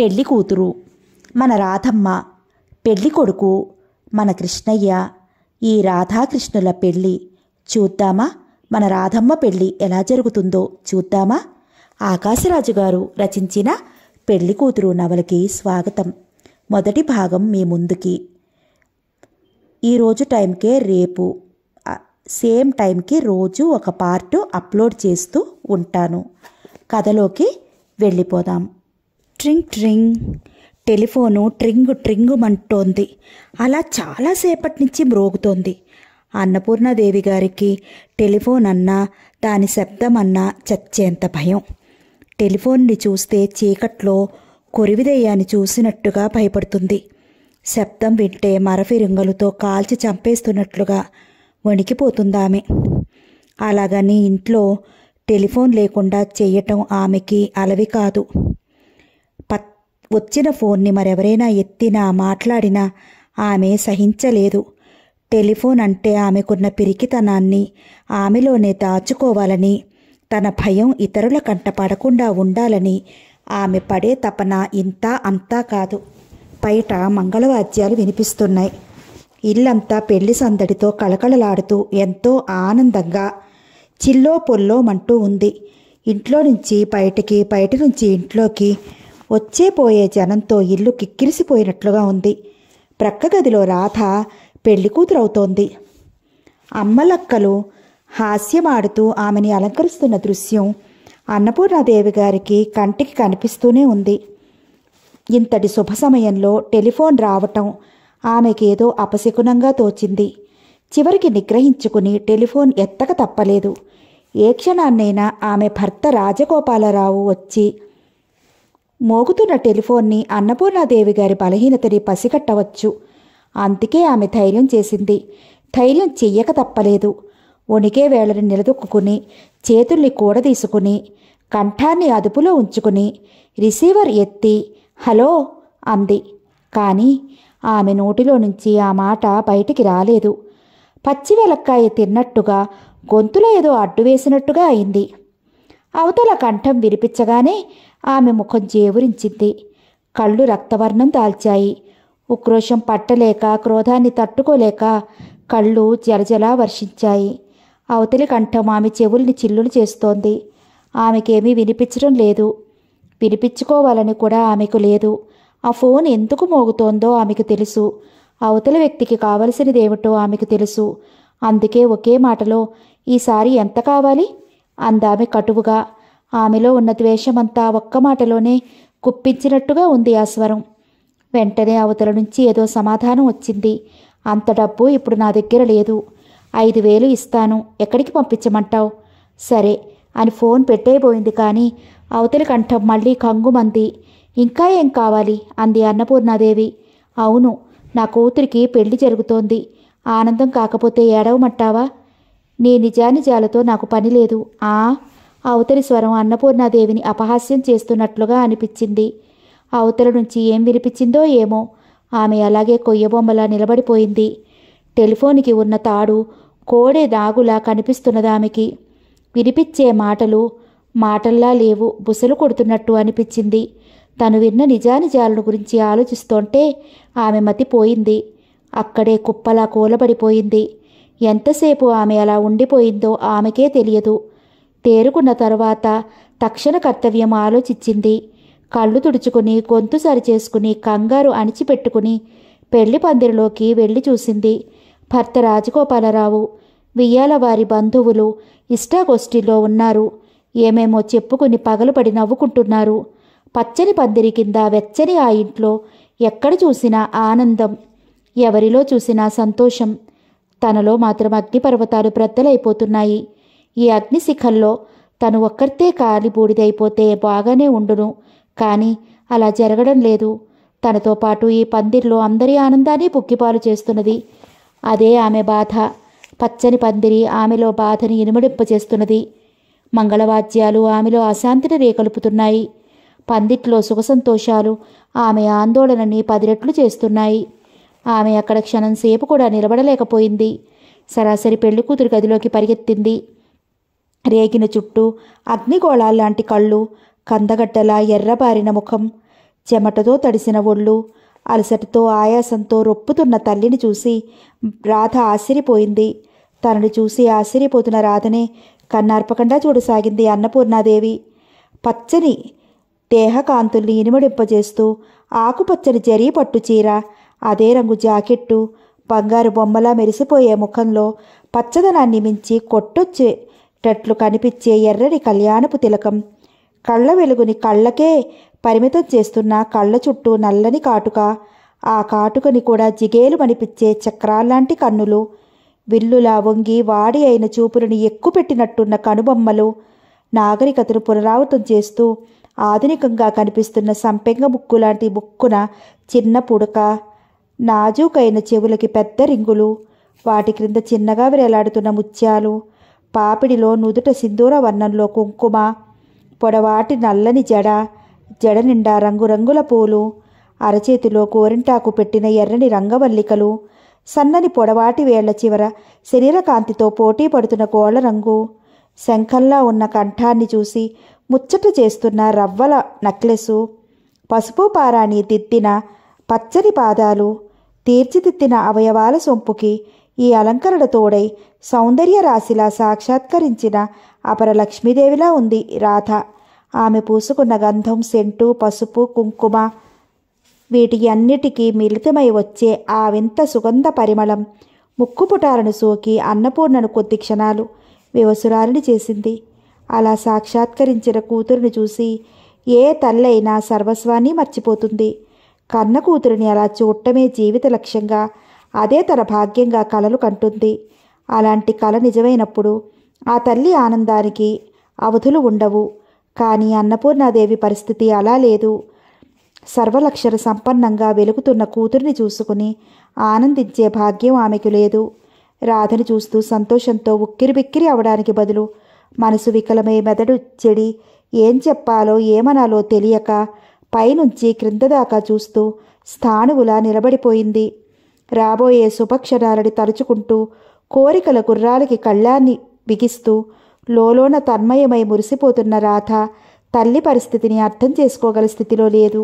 పెళ్లి కూతురు మన రాధమ్మ పెళ్లి కొడుకు మన కృష్ణయ్య ఈ రాధాకృష్ణుల పెళ్ళి చూద్దామా మన రాధమ్మ పెళ్ళి ఎలా జరుగుతుందో చూద్దామా ఆకాశరాజు గారు రచించిన పెళ్లి కూతురు నవలకి స్వాగతం మొదటి భాగం మీ ముందుకి ఈరోజు టైంకే రేపు సేమ్ టైంకి రోజు ఒక పార్ట్ అప్లోడ్ చేస్తూ ఉంటాను కథలోకి వెళ్ళిపోదాం ట్రింగ్ ట్రింగ్ టెలిఫోను ట్రింగు ట్రింగు అంటోంది అలా చాలాసేపటి నుంచి మ్రోగుతోంది అన్నపూర్ణదేవి గారికి టెలిఫోన్ అన్నా దాని శబ్దం అన్నా చచ్చేంత భయం టెలిఫోన్ని చూస్తే చీకట్లో కొరివిదయ్యాన్ని చూసినట్టుగా భయపడుతుంది శబ్దం వింటే మరఫిరంగులతో కాల్చి చంపేస్తున్నట్లుగా వణికిపోతుందామె అలాగని ఇంట్లో టెలిఫోన్ లేకుండా చేయటం ఆమెకి అలవి కాదు వచ్చిన ఫోన్ని మరెవరైనా ఎత్తినా మాట్లాడినా ఆమె సహించలేదు టెలిఫోన్ అంటే ఆమెకున్న పిరికితనాన్ని ఆమెలోనే దాచుకోవాలని తన భయం ఇతరుల కంట పడకుండా ఉండాలని ఆమె పడే తపన ఇంత అంతా కాదు బయట మంగళవాద్యాలు వినిపిస్తున్నాయి ఇల్లంతా పెళ్లి సందడితో కలకలలాడుతూ ఎంతో ఆనందంగా చిల్లో పొల్లోమంటూ ఉంది ఇంట్లో నుంచి బయటికి బయట నుంచి ఇంట్లోకి వచ్చే పోయే జనంతో ఇల్లు కిక్కిరిసిపోయినట్లుగా ఉంది ప్రక్క గదిలో రాధ పెళ్లి కూతురవుతోంది అమ్మలక్కలు హాస్యమాడుతూ ఆమెని అలంకరిస్తున్న దృశ్యం అన్నపూర్ణాదేవి గారికి కంటికి కనిపిస్తూనే ఉంది ఇంతటి శుభ సమయంలో టెలిఫోన్ రావటం ఆమెకేదో అపశకునంగా తోచింది చివరికి నిగ్రహించుకుని టెలిఫోన్ ఎత్తక తప్పలేదు ఏ క్షణాన్నైనా ఆమె భర్త రాజగోపాలరావు వచ్చి మోగుతున్న టెలిఫోన్ని అన్నపూర్ణాదేవి గారి బలహీనతని పసిగట్టవచ్చు అందుకే ఆమె ధైర్యం చేసింది ధైర్యం చెయ్యక తప్పలేదు వణికే వేళని నిలదొక్కుని చేతుల్ని కూడదీసుకుని కంఠాన్ని అదుపులో ఉంచుకుని రిసీవర్ ఎత్తి హలో అంది కానీ ఆమె నోటిలో నుంచి ఆ మాట బయటికి రాలేదు పచ్చి వెలక్కాయ తిన్నట్టుగా గొంతులో ఏదో అడ్డు వేసినట్టుగా అయింది అవతల కంఠం విరిపించగానే ఆమె ముఖం జేవురించింది కళ్ళు రక్తవర్ణం దాల్చాయి ఉక్రోషం పట్టలేక క్రోధాన్ని తట్టుకోలేక కళ్ళు జలజలా వర్షించాయి అవతలి కంఠం ఆమె చెవుల్ని చిల్లులు చేస్తోంది ఆమెకేమీ వినిపించడం లేదు వినిపించుకోవాలని కూడా ఆమెకు లేదు ఆ ఫోన్ ఎందుకు మోగుతోందో ఆమెకు తెలుసు అవతల వ్యక్తికి కావలసినదేమిటో ఆమెకు తెలుసు అందుకే ఒకే మాటలో ఈసారి ఎంత కావాలి అందామె కటువుగా ఆమెలో ఉన్న ద్వేషమంతా ఒక్క మాటలోనే కుప్పించినట్టుగా ఉంది ఆ స్వరం వెంటనే అవతల నుంచి ఏదో సమాధానం వచ్చింది అంత డబ్బు ఇప్పుడు నా దగ్గర లేదు ఐదు వేలు ఇస్తాను ఎక్కడికి పంపించమంటావు సరే అని ఫోన్ పెట్టేయబోయింది కానీ అవతలి కంఠం మళ్ళీ కంగుమంది ఇంకా ఏం కావాలి అంది అన్నపూర్ణాదేవి అవును నా కూతురికి పెళ్లి జరుగుతోంది ఆనందం కాకపోతే ఏడవమంటావా నీ నిజానిజాలతో నాకు పని లేదు ఆ అవతలి స్వరం అన్నపూర్ణాదేవిని అపహాస్యం చేస్తున్నట్లుగా అనిపించింది అవతల నుంచి ఏం వినిపించిందో ఏమో ఆమె అలాగే కొయ్యబొమ్మలా నిలబడిపోయింది టెలిఫోన్కి ఉన్న తాడు కోడే దాగులా కనిపిస్తున్నదామెకి వినిపించే మాటలు మాటల్లా లేవు బుసలు కొడుతున్నట్టు అనిపించింది తను విన్న నిజానిజాలను గురించి ఆలోచిస్తోంటే ఆమె మతిపోయింది అక్కడే కుప్పలా కూలబడిపోయింది ఎంతసేపు ఆమె అలా ఉండిపోయిందో ఆమెకే తెలియదు తేరుకున్న తర్వాత తక్షణ కర్తవ్యం ఆలోచించింది కళ్ళు తుడుచుకుని గొంతు సరిచేసుకుని కంగారు అణిచిపెట్టుకుని పెళ్లి పందిరిలోకి వెళ్ళి చూసింది భర్త రాజగోపాలరావు వియ్యాల వారి బంధువులు ఇష్టాగోష్ఠిలో ఉన్నారు ఏమేమో చెప్పుకుని పగలుపడి నవ్వుకుంటున్నారు పచ్చని పందిరి కింద వెచ్చని ఆ ఇంట్లో ఎక్కడ చూసినా ఆనందం ఎవరిలో చూసినా సంతోషం తనలో మాత్రం అగ్నిపర్వతాలు ప్రద్దలైపోతున్నాయి ఈ అగ్నిశిఖల్లో తను ఒక్కరితే కాలి బూడిదైపోతే బాగానే ఉండును కానీ అలా జరగడం లేదు తనతో పాటు ఈ పందిరిలో అందరి ఆనందాన్ని పుక్కిపాలు చేస్తున్నది అదే ఆమె బాధ పచ్చని పందిరి ఆమెలో బాధని ఇనుమడింపజేస్తున్నది మంగళవాద్యాలు ఆమెలో అశాంతిని రేకలుపుతున్నాయి పందిట్లో సుఖసంతోషాలు ఆమె ఆందోళనని పదిరెట్లు చేస్తున్నాయి ఆమె అక్కడ క్షణం సేపు కూడా నిలబడలేకపోయింది సరాసరి పెళ్లి కూతురు గదిలోకి పరిగెత్తింది రేగిన చుట్టూ అగ్నిగోళాల్లాంటి కళ్ళు కందగడ్డలా ఎర్రబారిన ముఖం చెమటతో తడిసిన ఒళ్ళు అలసటతో ఆయాసంతో రొప్పుతున్న తల్లిని చూసి రాధ ఆశ్చర్యపోయింది తనని చూసి ఆశ్చర్యపోతున్న రాధనే కన్నార్పకుండా చూడసాగింది అన్నపూర్ణాదేవి పచ్చని దేహకాంతుల్ని ఇనుమడింపజేస్తూ ఆకుపచ్చని జరీ పట్టు చీర అదే రంగు జాకెట్టు బంగారు బొమ్మలా మెరిసిపోయే ముఖంలో పచ్చదనాన్ని మించి కొట్టొచ్చే టట్లు కనిపించే ఎర్రని కళ్యాణపు తిలకం కళ్ళ వెలుగుని కళ్ళకే పరిమితం చేస్తున్న కళ్ళ చుట్టూ నల్లని కాటుక ఆ కాటుకని కూడా జిగేలు అనిపించే చక్రాల్లాంటి కన్నులు విల్లులా వంగి వాడి అయిన చూపులని ఎక్కుపెట్టినట్టున్న కనుబొమ్మలు నాగరికతను పునరావృతం చేస్తూ ఆధునికంగా కనిపిస్తున్న సంపెంగ ముక్కు లాంటి ముక్కున చిన్న పుడక నాజూకైన చెవులకి పెద్ద రింగులు వాటి క్రింద చిన్నగా విరేలాడుతున్న ముత్యాలు పాపిడిలో నుదుట సింధూర వర్ణంలో కుంకుమ పొడవాటి నల్లని జడ జడ నిండా రంగురంగుల పూలు అరచేతిలో కోరింటాకు పెట్టిన ఎర్రని రంగవల్లికలు సన్నని పొడవాటి వేళ్ల చివర శరీరకాంతితో పోటీ పడుతున్న గోళ్ల రంగు శంఖంలా ఉన్న కంఠాన్ని చూసి ముచ్చట చేస్తున్న రవ్వల నక్లెసు పసుపు పారాణి దిద్దిన పచ్చని పాదాలు తీర్చిదిద్దిన అవయవాల సొంపుకి ఈ అలంకరణ తోడై సౌందర్య రాశిలా సాక్షాత్కరించిన అపర లక్ష్మీదేవిలా ఉంది రాధ ఆమె పూసుకున్న గంధం సెంటు పసుపు కుంకుమ వీటి అన్నిటికీ మిళితమై వచ్చే ఆ వింత సుగంధ పరిమళం ముక్కుపుటాలను సోకి అన్నపూర్ణను కొద్ది క్షణాలు వివసురాలని చేసింది అలా సాక్షాత్కరించిన కూతురుని చూసి ఏ తల్లైనా సర్వస్వాన్ని మర్చిపోతుంది కన్న కూతురిని అలా చూడటమే జీవిత లక్ష్యంగా అదే తన భాగ్యంగా కలలు కంటుంది అలాంటి కళ నిజమైనప్పుడు ఆ తల్లి ఆనందానికి అవధులు ఉండవు కానీ అన్నపూర్ణాదేవి పరిస్థితి అలా లేదు సర్వలక్షర సంపన్నంగా వెలుగుతున్న కూతురిని చూసుకుని ఆనందించే భాగ్యం ఆమెకు లేదు రాధని చూస్తూ సంతోషంతో ఉక్కిరిబిక్కిరి అవడానికి బదులు మనసు వికలమై మెదడు చెడి ఏం చెప్పాలో ఏమనాలో తెలియక పైనుంచి క్రింద దాకా చూస్తూ స్థాణువులా నిలబడిపోయింది రాబోయే శుభక్షణాలని తలుచుకుంటూ కోరికల గుర్రాలకి కళ్ళాన్ని బిగిస్తూ లోలోన తన్మయమై మురిసిపోతున్న రాధ తల్లి పరిస్థితిని అర్థం చేసుకోగల స్థితిలో లేదు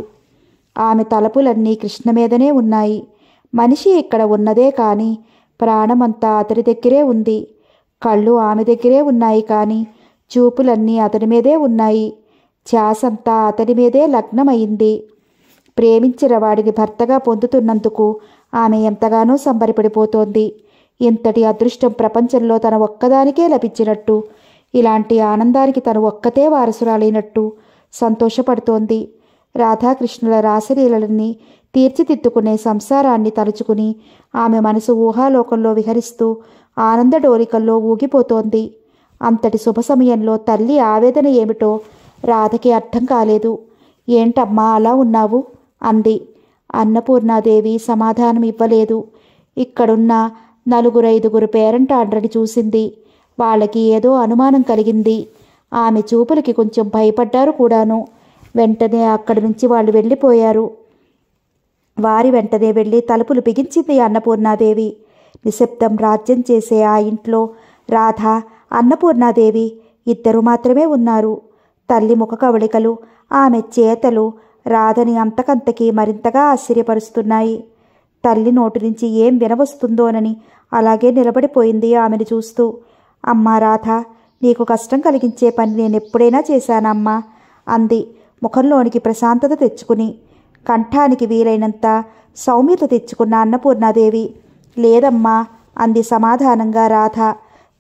ఆమె తలపులన్నీ కృష్ణ మీదనే ఉన్నాయి మనిషి ఇక్కడ ఉన్నదే కానీ ప్రాణమంతా అతడి దగ్గరే ఉంది కళ్ళు ఆమె దగ్గరే ఉన్నాయి కానీ చూపులన్నీ అతడి మీదే ఉన్నాయి ఛాసంతా అతడి మీదే లగ్నమైంది ప్రేమించిన వాడిని భర్తగా పొందుతున్నందుకు ఆమె ఎంతగానో సంబరపడిపోతోంది ఇంతటి అదృష్టం ప్రపంచంలో తన ఒక్కదానికే లభించినట్టు ఇలాంటి ఆనందానికి తను ఒక్కతే వారసురాలైనట్టు సంతోషపడుతోంది రాధాకృష్ణుల రాసలీలలని తీర్చిదిద్దుకునే సంసారాన్ని తలుచుకుని ఆమె మనసు ఊహాలోకంలో విహరిస్తూ ఆనంద డోరికల్లో ఊగిపోతోంది అంతటి శుభ సమయంలో తల్లి ఆవేదన ఏమిటో రాధకి అర్థం కాలేదు ఏంటమ్మా అలా ఉన్నావు అంది అన్నపూర్ణాదేవి సమాధానం ఇవ్వలేదు ఇక్కడున్న నలుగురైదుగురు పేరెంట్ ఆండ్రని చూసింది వాళ్ళకి ఏదో అనుమానం కలిగింది ఆమె చూపులకి కొంచెం భయపడ్డారు కూడాను వెంటనే అక్కడి నుంచి వాళ్ళు వెళ్ళిపోయారు వారి వెంటనే వెళ్ళి తలుపులు బిగించింది అన్నపూర్ణాదేవి నిశ్శబ్దం రాజ్యం చేసే ఆ ఇంట్లో రాధ అన్నపూర్ణాదేవి ఇద్దరు మాత్రమే ఉన్నారు తల్లి ముఖ కవళికలు ఆమె చేతలు రాధని అంతకంతకీ మరింతగా ఆశ్చర్యపరుస్తున్నాయి తల్లి నోటి నుంచి ఏం వినవస్తుందోనని అలాగే నిలబడిపోయింది ఆమెను చూస్తూ అమ్మా రాధ నీకు కష్టం కలిగించే పని నేను ఎప్పుడైనా చేశానమ్మా అంది ముఖంలోనికి ప్రశాంతత తెచ్చుకుని కంఠానికి వీలైనంత సౌమ్యత తెచ్చుకున్న అన్నపూర్ణాదేవి లేదమ్మా అంది సమాధానంగా రాధ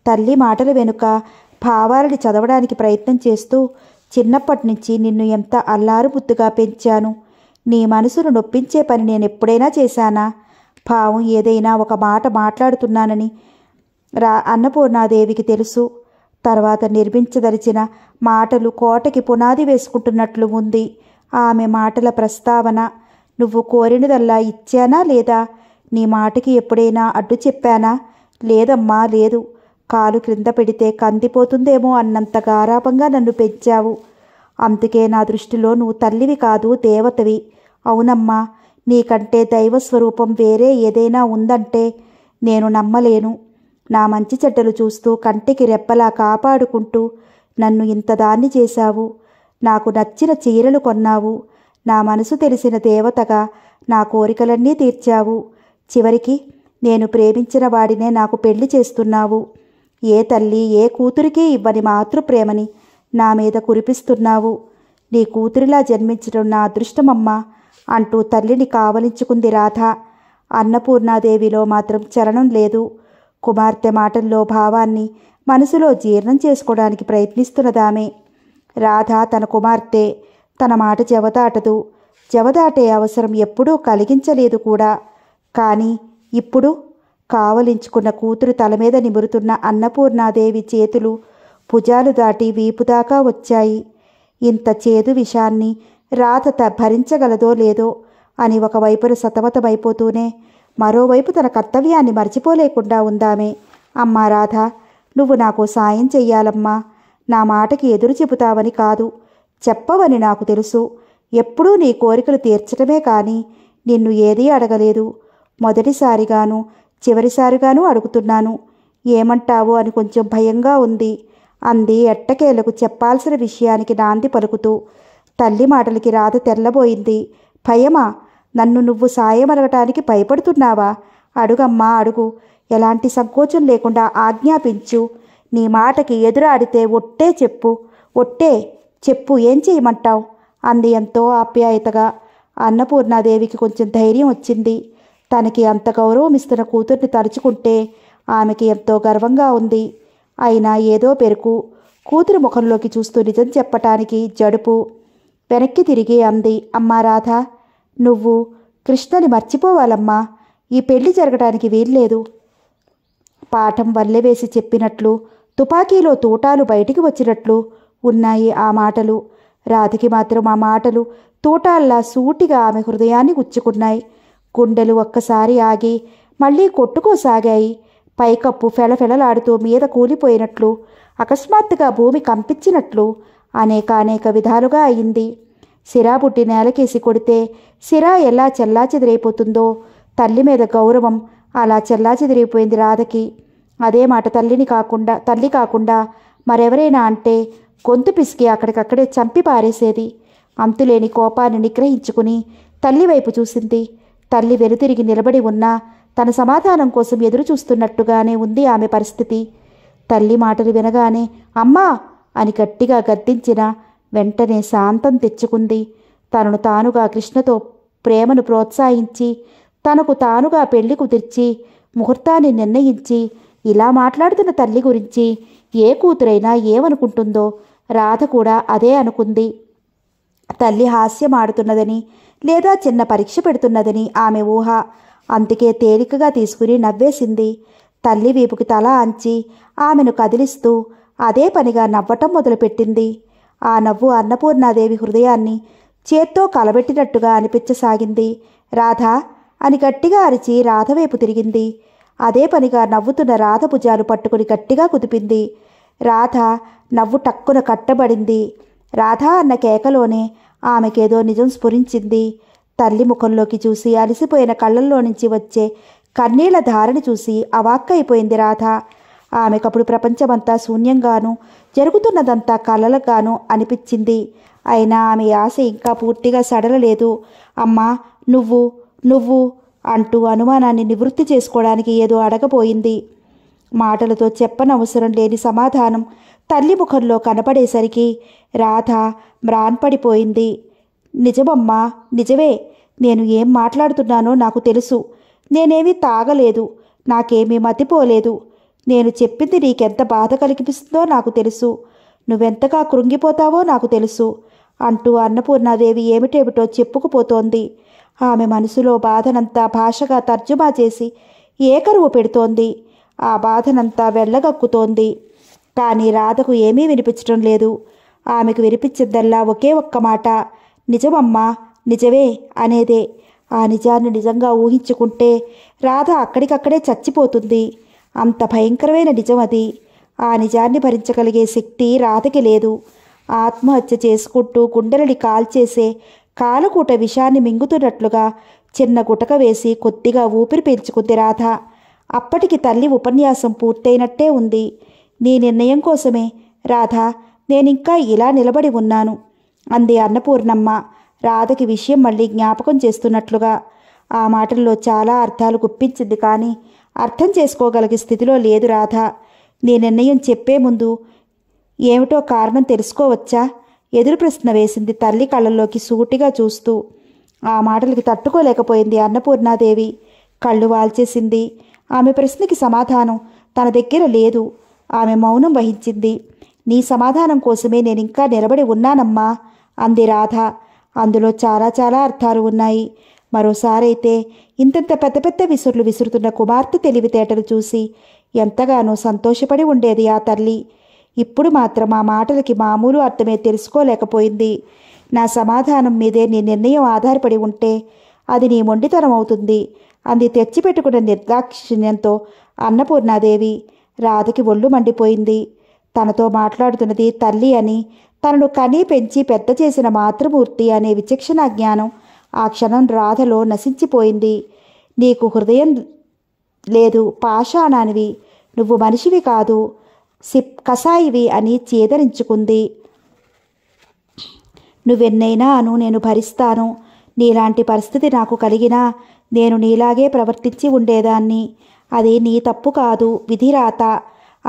తల్లి మాటల వెనుక భావాలని చదవడానికి ప్రయత్నం చేస్తూ చిన్నప్పటి నుంచి నిన్ను ఎంత అల్లారు ముద్దుగా పెంచాను నీ మనసును నొప్పించే పని నేను ఎప్పుడైనా చేశానా పావం ఏదైనా ఒక మాట మాట్లాడుతున్నానని రా అన్నపూర్ణాదేవికి తెలుసు తర్వాత నిర్మించదలిచిన మాటలు కోటకి పునాది వేసుకుంటున్నట్లు ఉంది ఆమె మాటల ప్రస్తావన నువ్వు కోరినదల్లా ఇచ్చానా లేదా నీ మాటకి ఎప్పుడైనా అడ్డు చెప్పానా లేదమ్మా లేదు కాలు క్రింద పెడితే కందిపోతుందేమో అన్నంత గారాపంగా నన్ను పెంచావు అందుకే నా దృష్టిలో నువ్వు తల్లివి కాదు దేవతవి అవునమ్మా నీకంటే దైవస్వరూపం వేరే ఏదైనా ఉందంటే నేను నమ్మలేను నా మంచి చెడ్డలు చూస్తూ కంటికి రెప్పలా కాపాడుకుంటూ నన్ను ఇంతదాన్ని చేశావు నాకు నచ్చిన చీరలు కొన్నావు నా మనసు తెలిసిన దేవతగా నా కోరికలన్నీ తీర్చావు చివరికి నేను ప్రేమించిన వాడినే నాకు పెళ్లి చేస్తున్నావు ఏ తల్లి ఏ కూతురికి ఇవ్వని మాతృప్రేమని నా మీద కురిపిస్తున్నావు నీ కూతురిలా జన్మించడం నా అదృష్టమమ్మా అంటూ తల్లిని కావలించుకుంది రాధ అన్నపూర్ణాదేవిలో మాత్రం చలనం లేదు కుమార్తె మాటల్లో భావాన్ని మనసులో జీర్ణం చేసుకోవడానికి ప్రయత్నిస్తున్నదామె రాధ తన కుమార్తె తన మాట జవదాటదు జవదాటే అవసరం ఎప్పుడూ కలిగించలేదు కూడా కానీ ఇప్పుడు కావలించుకున్న కూతురు తల మీద నిమురుతున్న అన్నపూర్ణాదేవి చేతులు భుజాలు దాటి వీపు దాకా వచ్చాయి ఇంత చేదు విషాన్ని రాత త భరించగలదో లేదో అని ఒకవైపున సతమతమైపోతూనే మరోవైపు తన కర్తవ్యాన్ని మర్చిపోలేకుండా ఉందామే అమ్మా రాధ నువ్వు నాకు సాయం చెయ్యాలమ్మా నా మాటకి ఎదురు చెబుతావని కాదు చెప్పవని నాకు తెలుసు ఎప్పుడూ నీ కోరికలు తీర్చడమే కానీ నిన్ను ఏదీ అడగలేదు మొదటిసారిగాను చివరిసారిగాను అడుగుతున్నాను ఏమంటావు అని కొంచెం భయంగా ఉంది అంది ఎట్టకేలకు చెప్పాల్సిన విషయానికి నాంది పలుకుతూ తల్లి మాటలకి రాధ తెల్లబోయింది భయమా నన్ను నువ్వు సాయం భయపడుతున్నావా అడుగమ్మా అడుగు ఎలాంటి సంకోచం లేకుండా ఆజ్ఞాపించు నీ మాటకి ఎదురాడితే ఒట్టే చెప్పు ఒట్టే చెప్పు ఏం చేయమంటావు అంది ఎంతో ఆప్యాయతగా అన్నపూర్ణాదేవికి కొంచెం ధైర్యం వచ్చింది తనకి అంత గౌరవం ఇస్తున్న కూతుర్ని తలుచుకుంటే ఆమెకి ఎంతో గర్వంగా ఉంది అయినా ఏదో పెరుకు కూతురు ముఖంలోకి చూస్తూ నిజం చెప్పటానికి జడుపు వెనక్కి తిరిగి అంది అమ్మా రాధ నువ్వు కృష్ణని మర్చిపోవాలమ్మా ఈ పెళ్లి జరగడానికి వీల్లేదు పాఠం వల్లెవేసి చెప్పినట్లు తుపాకీలో తూటాలు బయటికి వచ్చినట్లు ఉన్నాయి ఆ మాటలు రాధకి మాత్రం ఆ మాటలు తూటాల్లా సూటిగా ఆమె హృదయాన్ని గుచ్చుకున్నాయి గుండెలు ఒక్కసారి ఆగి మళ్ళీ కొట్టుకోసాగాయి పైకప్పు ఫెలఫెలలాడుతూ మీద కూలిపోయినట్లు అకస్మాత్తుగా భూమి కంపించినట్లు అనేక అనేక విధాలుగా అయింది సిరా బుట్టి నేలకేసి కొడితే సిరా ఎలా చెల్లాచెదిరైపోతుందో తల్లి మీద గౌరవం అలా చెల్లాచెదిరైపోయింది రాధకి అదే మాట తల్లిని కాకుండా తల్లి కాకుండా మరెవరైనా అంటే గొంతు పిసికి అక్కడికక్కడే చంపి పారేసేది అంతులేని కోపాన్ని నిగ్రహించుకుని తల్లి వైపు చూసింది తల్లి వెనుతిరిగి నిలబడి ఉన్నా తన సమాధానం కోసం ఎదురు చూస్తున్నట్టుగానే ఉంది ఆమె పరిస్థితి తల్లి మాటలు వినగానే అమ్మా అని గట్టిగా గద్దించిన వెంటనే శాంతం తెచ్చుకుంది తనను తానుగా కృష్ణతో ప్రేమను ప్రోత్సహించి తనకు తానుగా పెళ్లి కుదిర్చి ముహూర్తాన్ని నిర్ణయించి ఇలా మాట్లాడుతున్న తల్లి గురించి ఏ కూతురైనా ఏమనుకుంటుందో రాధ కూడా అదే అనుకుంది తల్లి హాస్యం ఆడుతున్నదని లేదా చిన్న పరీక్ష పెడుతున్నదని ఆమె ఊహ అందుకే తేలికగా తీసుకుని నవ్వేసింది తల్లి వీపుకి తల అంచి ఆమెను కదిలిస్తూ అదే పనిగా నవ్వటం మొదలుపెట్టింది ఆ నవ్వు అన్నపూర్ణాదేవి హృదయాన్ని చేత్తో కలబెట్టినట్టుగా అనిపించసాగింది రాధ అని గట్టిగా అరిచి రాధవైపు తిరిగింది అదే పనిగా నవ్వుతున్న రాధ భుజాలు పట్టుకుని గట్టిగా కుదిపింది రాధ నవ్వు టక్కున కట్టబడింది రాధ అన్న కేకలోనే ఆమెకేదో నిజం స్ఫురించింది తల్లి ముఖంలోకి చూసి అలిసిపోయిన కళ్ళల్లో నుంచి వచ్చే కన్నీళ్ల ధారని చూసి అవాక్కైపోయింది రాధ ఆమెకప్పుడు ప్రపంచమంతా శూన్యంగాను జరుగుతున్నదంతా కలలగాను అనిపించింది అయినా ఆమె ఆశ ఇంకా పూర్తిగా సడలలేదు అమ్మా నువ్వు నువ్వు అంటూ అనుమానాన్ని నివృత్తి చేసుకోవడానికి ఏదో అడగపోయింది మాటలతో చెప్పనవసరం లేని సమాధానం తల్లి ముఖంలో కనపడేసరికి రాధ మ్రాన్పడిపోయింది నిజమమ్మా నిజమే నేను ఏం మాట్లాడుతున్నానో నాకు తెలుసు నేనేమీ తాగలేదు నాకేమీ మతిపోలేదు నేను చెప్పింది నీకెంత బాధ కలిగిస్తుందో నాకు తెలుసు నువ్వెంతగా కృంగిపోతావో నాకు తెలుసు అంటూ అన్నపూర్ణాదేవి ఏమిటేమిటో చెప్పుకుపోతోంది ఆమె మనసులో బాధనంతా భాషగా తర్జుమా చేసి ఏకరువు పెడుతోంది ఆ బాధనంతా వెళ్ళగక్కుతోంది కానీ రాధకు ఏమీ వినిపించడం లేదు ఆమెకు వినిపించిందల్లా ఒకే ఒక్క మాట నిజమమ్మా నిజమే అనేదే ఆ నిజాన్ని నిజంగా ఊహించుకుంటే రాధ అక్కడికక్కడే చచ్చిపోతుంది అంత భయంకరమైన నిజం అది ఆ నిజాన్ని భరించగలిగే శక్తి రాధకి లేదు ఆత్మహత్య చేసుకుంటూ గుండెలని కాల్చేసే కాలకూట విషాన్ని మింగుతున్నట్లుగా చిన్న గుటక వేసి కొద్దిగా ఊపిరి పీల్చుకుంది రాధ అప్పటికి తల్లి ఉపన్యాసం పూర్తయినట్టే ఉంది నీ నిర్ణయం కోసమే రాధ నేనింకా ఇలా నిలబడి ఉన్నాను అంది అన్నపూర్ణమ్మ రాధకి విషయం మళ్ళీ జ్ఞాపకం చేస్తున్నట్లుగా ఆ మాటల్లో చాలా అర్థాలు గుప్పించింది కానీ అర్థం చేసుకోగలిగే స్థితిలో లేదు రాధ నీ నిర్ణయం చెప్పే ముందు ఏమిటో కారణం తెలుసుకోవచ్చా ఎదురు ప్రశ్న వేసింది తల్లి కళ్ళల్లోకి సూటిగా చూస్తూ ఆ మాటలకి తట్టుకోలేకపోయింది అన్నపూర్ణాదేవి కళ్ళు వాల్చేసింది ఆమె ప్రశ్నకి సమాధానం తన దగ్గర లేదు ఆమె మౌనం వహించింది నీ సమాధానం కోసమే నేనింకా నిలబడి ఉన్నానమ్మా అంది రాధ అందులో చాలా చాలా అర్థాలు ఉన్నాయి మరోసారైతే ఇంతంత పెద్ద పెద్ద విసురులు విసురుతున్న కుమార్తె తెలివితేటలు చూసి ఎంతగానో సంతోషపడి ఉండేది ఆ తల్లి ఇప్పుడు మాత్రం ఆ మాటలకి మామూలు అర్థమే తెలుసుకోలేకపోయింది నా సమాధానం మీదే నీ నిర్ణయం ఆధారపడి ఉంటే అది నీ మొండితనం అవుతుంది అంది తెచ్చిపెట్టుకున్న నిర్దాక్షిణ్యంతో అన్నపూర్ణాదేవి రాధకి ఒళ్ళు మండిపోయింది తనతో మాట్లాడుతున్నది తల్లి అని తనను కని పెంచి పెద్ద చేసిన మాతృమూర్తి అనే విచక్షణ జ్ఞానం ఆ క్షణం రాధలో నశించిపోయింది నీకు హృదయం లేదు పాషాణానివి నువ్వు మనిషివి కాదు సిప్ కసాయివి అని చేదరించుకుంది నువ్వెన్నైనా అను నేను భరిస్తాను నీలాంటి పరిస్థితి నాకు కలిగినా నేను నీలాగే ప్రవర్తించి ఉండేదాన్ని అది నీ తప్పు కాదు విధిరాత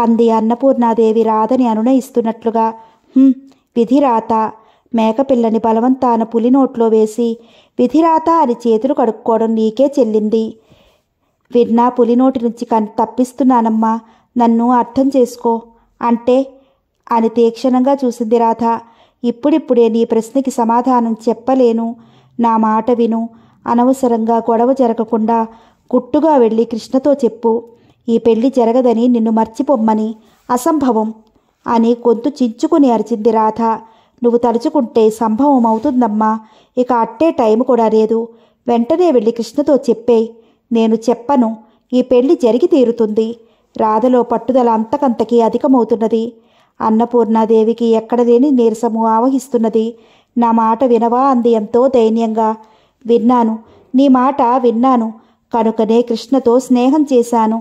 అంది అన్నపూర్ణాదేవి రాధని అనునయిస్తున్నట్లుగా విధిరాత మేకపిల్లని బలవంతాన పులి నోట్లో వేసి విధిరాత అని చేతులు కడుక్కోవడం నీకే చెల్లింది విన్నా పులి నోటి నుంచి కన్ తప్పిస్తున్నానమ్మా నన్ను అర్థం చేసుకో అంటే అని తీక్షణంగా చూసింది రాధ ఇప్పుడిప్పుడే నీ ప్రశ్నకి సమాధానం చెప్పలేను నా మాట విను అనవసరంగా గొడవ జరగకుండా గుట్టుగా వెళ్ళి కృష్ణతో చెప్పు ఈ పెళ్లి జరగదని నిన్ను మర్చిపోమ్మని అసంభవం అని గొంతు చించుకుని అరిచింది రాధ నువ్వు తలుచుకుంటే సంభవం అవుతుందమ్మా ఇక అట్టే టైం కూడా లేదు వెంటనే వెళ్ళి కృష్ణతో చెప్పే నేను చెప్పను ఈ పెళ్లి జరిగి తీరుతుంది రాధలో పట్టుదల అంతకంతకీ అధికమవుతున్నది అన్నపూర్ణాదేవికి ఎక్కడలేని నీరసము ఆవహిస్తున్నది నా మాట వినవా అంది ఎంతో దైన్యంగా విన్నాను నీ మాట విన్నాను కనుకనే కృష్ణతో స్నేహం చేశాను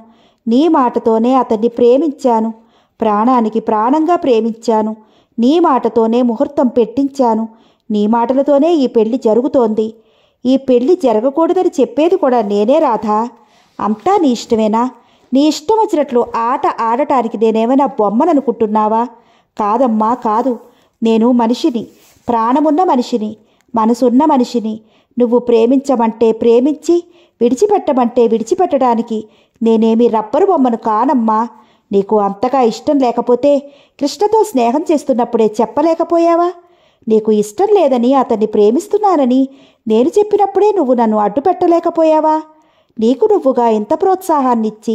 నీ మాటతోనే అతన్ని ప్రేమించాను ప్రాణానికి ప్రాణంగా ప్రేమించాను నీ మాటతోనే ముహూర్తం పెట్టించాను నీ మాటలతోనే ఈ పెళ్లి జరుగుతోంది ఈ పెళ్లి జరగకూడదని చెప్పేది కూడా నేనే రాధా అంతా నీ ఇష్టమేనా నీ ఇష్టం వచ్చినట్లు ఆట ఆడటానికి నేనేమైనా బొమ్మననుకుంటున్నావా కాదమ్మా కాదు నేను మనిషిని ప్రాణమున్న మనిషిని మనసున్న మనిషిని నువ్వు ప్రేమించమంటే ప్రేమించి విడిచిపెట్టమంటే విడిచిపెట్టడానికి నేనేమి రబ్బరు బొమ్మను కానమ్మా నీకు అంతగా ఇష్టం లేకపోతే కృష్ణతో స్నేహం చేస్తున్నప్పుడే చెప్పలేకపోయావా నీకు ఇష్టం లేదని అతన్ని ప్రేమిస్తున్నానని నేను చెప్పినప్పుడే నువ్వు నన్ను అడ్డుపెట్టలేకపోయావా నీకు నువ్వుగా ఇంత ప్రోత్సాహాన్నిచ్చి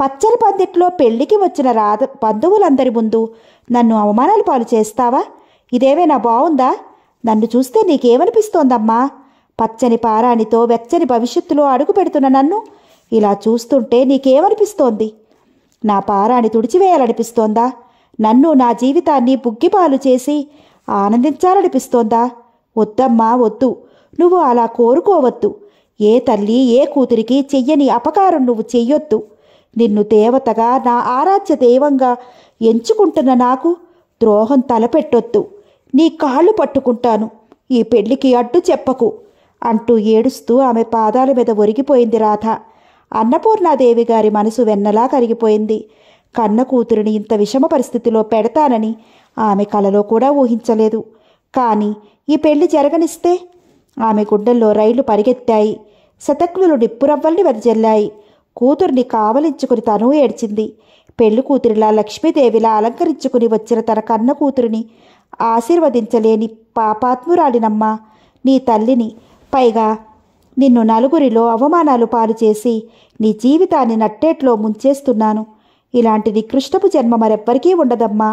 పచ్చని పందిట్లో పెళ్లికి వచ్చిన రాధ బంధువులందరి ముందు నన్ను అవమానాలు పాలు చేస్తావా ఇదేమైనా బావుందా నన్ను చూస్తే నీకేమనిపిస్తోందమ్మా పచ్చని పారాణితో వెచ్చని భవిష్యత్తులో అడుగు పెడుతున్న నన్ను ఇలా చూస్తుంటే నీకేమనిపిస్తోంది నా పారాన్ని తుడిచివేయాలనిపిస్తోందా నన్ను నా జీవితాన్ని బుగ్గిపాలు చేసి ఆనందించాలనిపిస్తోందా వద్దమ్మా వద్దు నువ్వు అలా కోరుకోవద్దు ఏ తల్లి ఏ కూతురికి చెయ్యని అపకారం నువ్వు చెయ్యొద్దు నిన్ను దేవతగా నా ఆరాధ్య దైవంగా ఎంచుకుంటున్న నాకు ద్రోహం తలపెట్టొద్దు నీ కాళ్ళు పట్టుకుంటాను ఈ పెళ్లికి అడ్డు చెప్పకు అంటూ ఏడుస్తూ ఆమె పాదాల మీద ఒరిగిపోయింది రాధ అన్నపూర్ణాదేవి గారి మనసు వెన్నలా కరిగిపోయింది కన్న కూతురిని ఇంత విషమ పరిస్థితిలో పెడతానని ఆమె కలలో కూడా ఊహించలేదు కానీ ఈ పెళ్లి జరగనిస్తే ఆమె గుడ్డల్లో రైళ్లు పరిగెత్తాయి శతక్లు నిప్పురవ్వల్ని వెదజల్లాయి కూతుర్ని కావలించుకుని తను ఏడ్చింది పెళ్లి కూతురిలా లక్ష్మీదేవిలా అలంకరించుకుని వచ్చిన తన కన్న కూతురిని ఆశీర్వదించలేని పాపాత్మురాలినమ్మా నీ తల్లిని పైగా నిన్ను నలుగురిలో అవమానాలు పాలు చేసి నీ జీవితాన్ని నట్టేట్లో ముంచేస్తున్నాను ఇలాంటి కృష్ణపు జన్మ మరెవ్వరికీ ఉండదమ్మా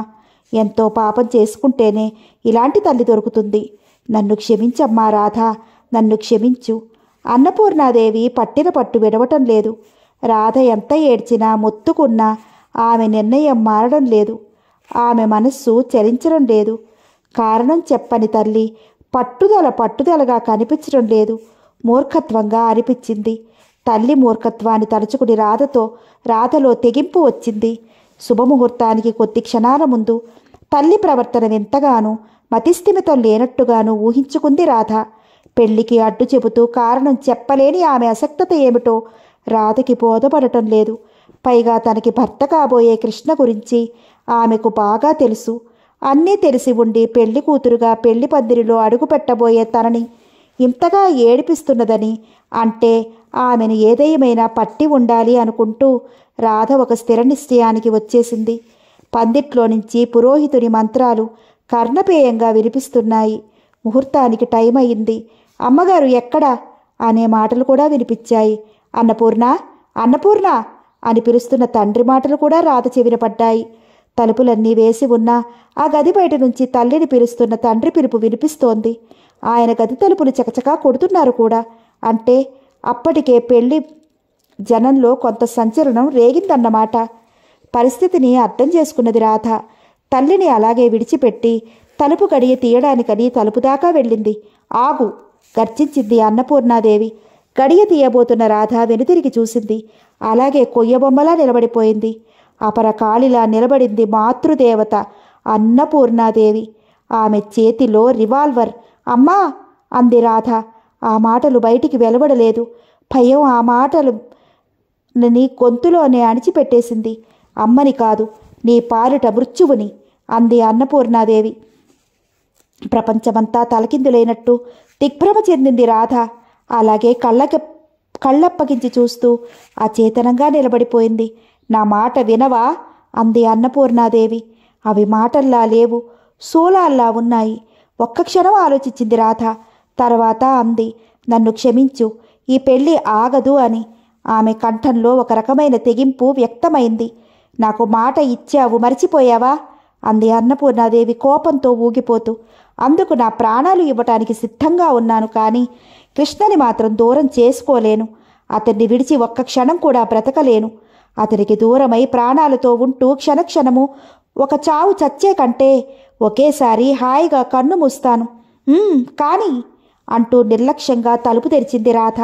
ఎంతో పాపం చేసుకుంటేనే ఇలాంటి తల్లి దొరుకుతుంది నన్ను క్షమించమ్మా రాధా నన్ను క్షమించు అన్నపూర్ణాదేవి పట్టిన పట్టు విడవటం లేదు రాధ ఎంత ఏడ్చినా మొత్తుకున్నా ఆమె నిర్ణయం మారడం లేదు ఆమె మనస్సు చలించడం లేదు కారణం చెప్పని తల్లి పట్టుదల పట్టుదలగా కనిపించడం లేదు మూర్ఖత్వంగా అనిపించింది తల్లి మూర్ఖత్వాన్ని తలుచుకుని రాధతో రాధలో తెగింపు వచ్చింది శుభముహూర్తానికి కొద్ది క్షణాల ముందు తల్లి ప్రవర్తన ఎంతగానో మతిస్థిమితం లేనట్టుగాను ఊహించుకుంది రాధ పెళ్లికి అడ్డు చెబుతూ కారణం చెప్పలేని ఆమె అసక్తత ఏమిటో రాధకి బోధపడటం లేదు పైగా తనకి భర్త కాబోయే కృష్ణ గురించి ఆమెకు బాగా తెలుసు అన్నీ తెలిసి ఉండి పెళ్లి కూతురుగా పెళ్లి పందిరిలో అడుగు పెట్టబోయే తనని ఇంతగా ఏడిపిస్తున్నదని అంటే ఆమెను ఏదేమైనా పట్టి ఉండాలి అనుకుంటూ రాధ ఒక స్థిర నిశ్చయానికి వచ్చేసింది పందిట్లో నుంచి పురోహితుని మంత్రాలు కర్ణపేయంగా వినిపిస్తున్నాయి ముహూర్తానికి టైం అయింది అమ్మగారు ఎక్కడా అనే మాటలు కూడా వినిపించాయి అన్నపూర్ణ అన్నపూర్ణ అని పిలుస్తున్న తండ్రి మాటలు కూడా రాధ చెవిన పడ్డాయి తలుపులన్నీ వేసి ఉన్నా ఆ గది బయట నుంచి తల్లిని పిలుస్తున్న తండ్రి పిలుపు వినిపిస్తోంది ఆయన గది తలుపులు చకచకా కొడుతున్నారు కూడా అంటే అప్పటికే పెళ్లి జనంలో కొంత సంచలనం రేగిందన్నమాట పరిస్థితిని అర్థం చేసుకున్నది రాధ తల్లిని అలాగే విడిచిపెట్టి తలుపు గడియ తీయడానికని తలుపు దాకా వెళ్ళింది ఆగు గర్జించింది అన్నపూర్ణాదేవి గడియ తీయబోతున్న రాధ వెనుతిరిగి చూసింది అలాగే కొయ్యబొమ్మలా నిలబడిపోయింది అపర కాళిలా నిలబడింది మాతృదేవత అన్నపూర్ణాదేవి ఆమె చేతిలో రివాల్వర్ అమ్మా అంది రాధ ఆ మాటలు బయటికి వెలువడలేదు భయం ఆ మాటలు నీ గొంతులోనే అణిచిపెట్టేసింది అమ్మని కాదు నీ పాలిట మృత్యువుని అంది అన్నపూర్ణాదేవి ప్రపంచమంతా తలకిందులైనట్టు దిగ్భ్రమ చెందింది రాధ అలాగే కళ్ళక కళ్ళప్పగించి చూస్తూ అచేతనంగా నిలబడిపోయింది నా మాట వినవా అంది అన్నపూర్ణాదేవి అవి మాటల్లా లేవు శూలాల్లా ఉన్నాయి ఒక్క క్షణం ఆలోచించింది రాధ తర్వాత అంది నన్ను క్షమించు ఈ పెళ్ళి ఆగదు అని ఆమె కంఠంలో ఒక రకమైన తెగింపు వ్యక్తమైంది నాకు మాట ఇచ్చావు మరిచిపోయావా అంది అన్నపూర్ణాదేవి కోపంతో ఊగిపోతూ అందుకు నా ప్రాణాలు ఇవ్వటానికి సిద్ధంగా ఉన్నాను కానీ కృష్ణని మాత్రం దూరం చేసుకోలేను అతన్ని విడిచి ఒక్క క్షణం కూడా బ్రతకలేను అతనికి దూరమై ప్రాణాలతో ఉంటూ క్షణక్షణము ఒక చావు చచ్చే కంటే ఒకేసారి హాయిగా కన్ను మూస్తాను కానీ అంటూ నిర్లక్ష్యంగా తలుపు తెరిచింది రాధ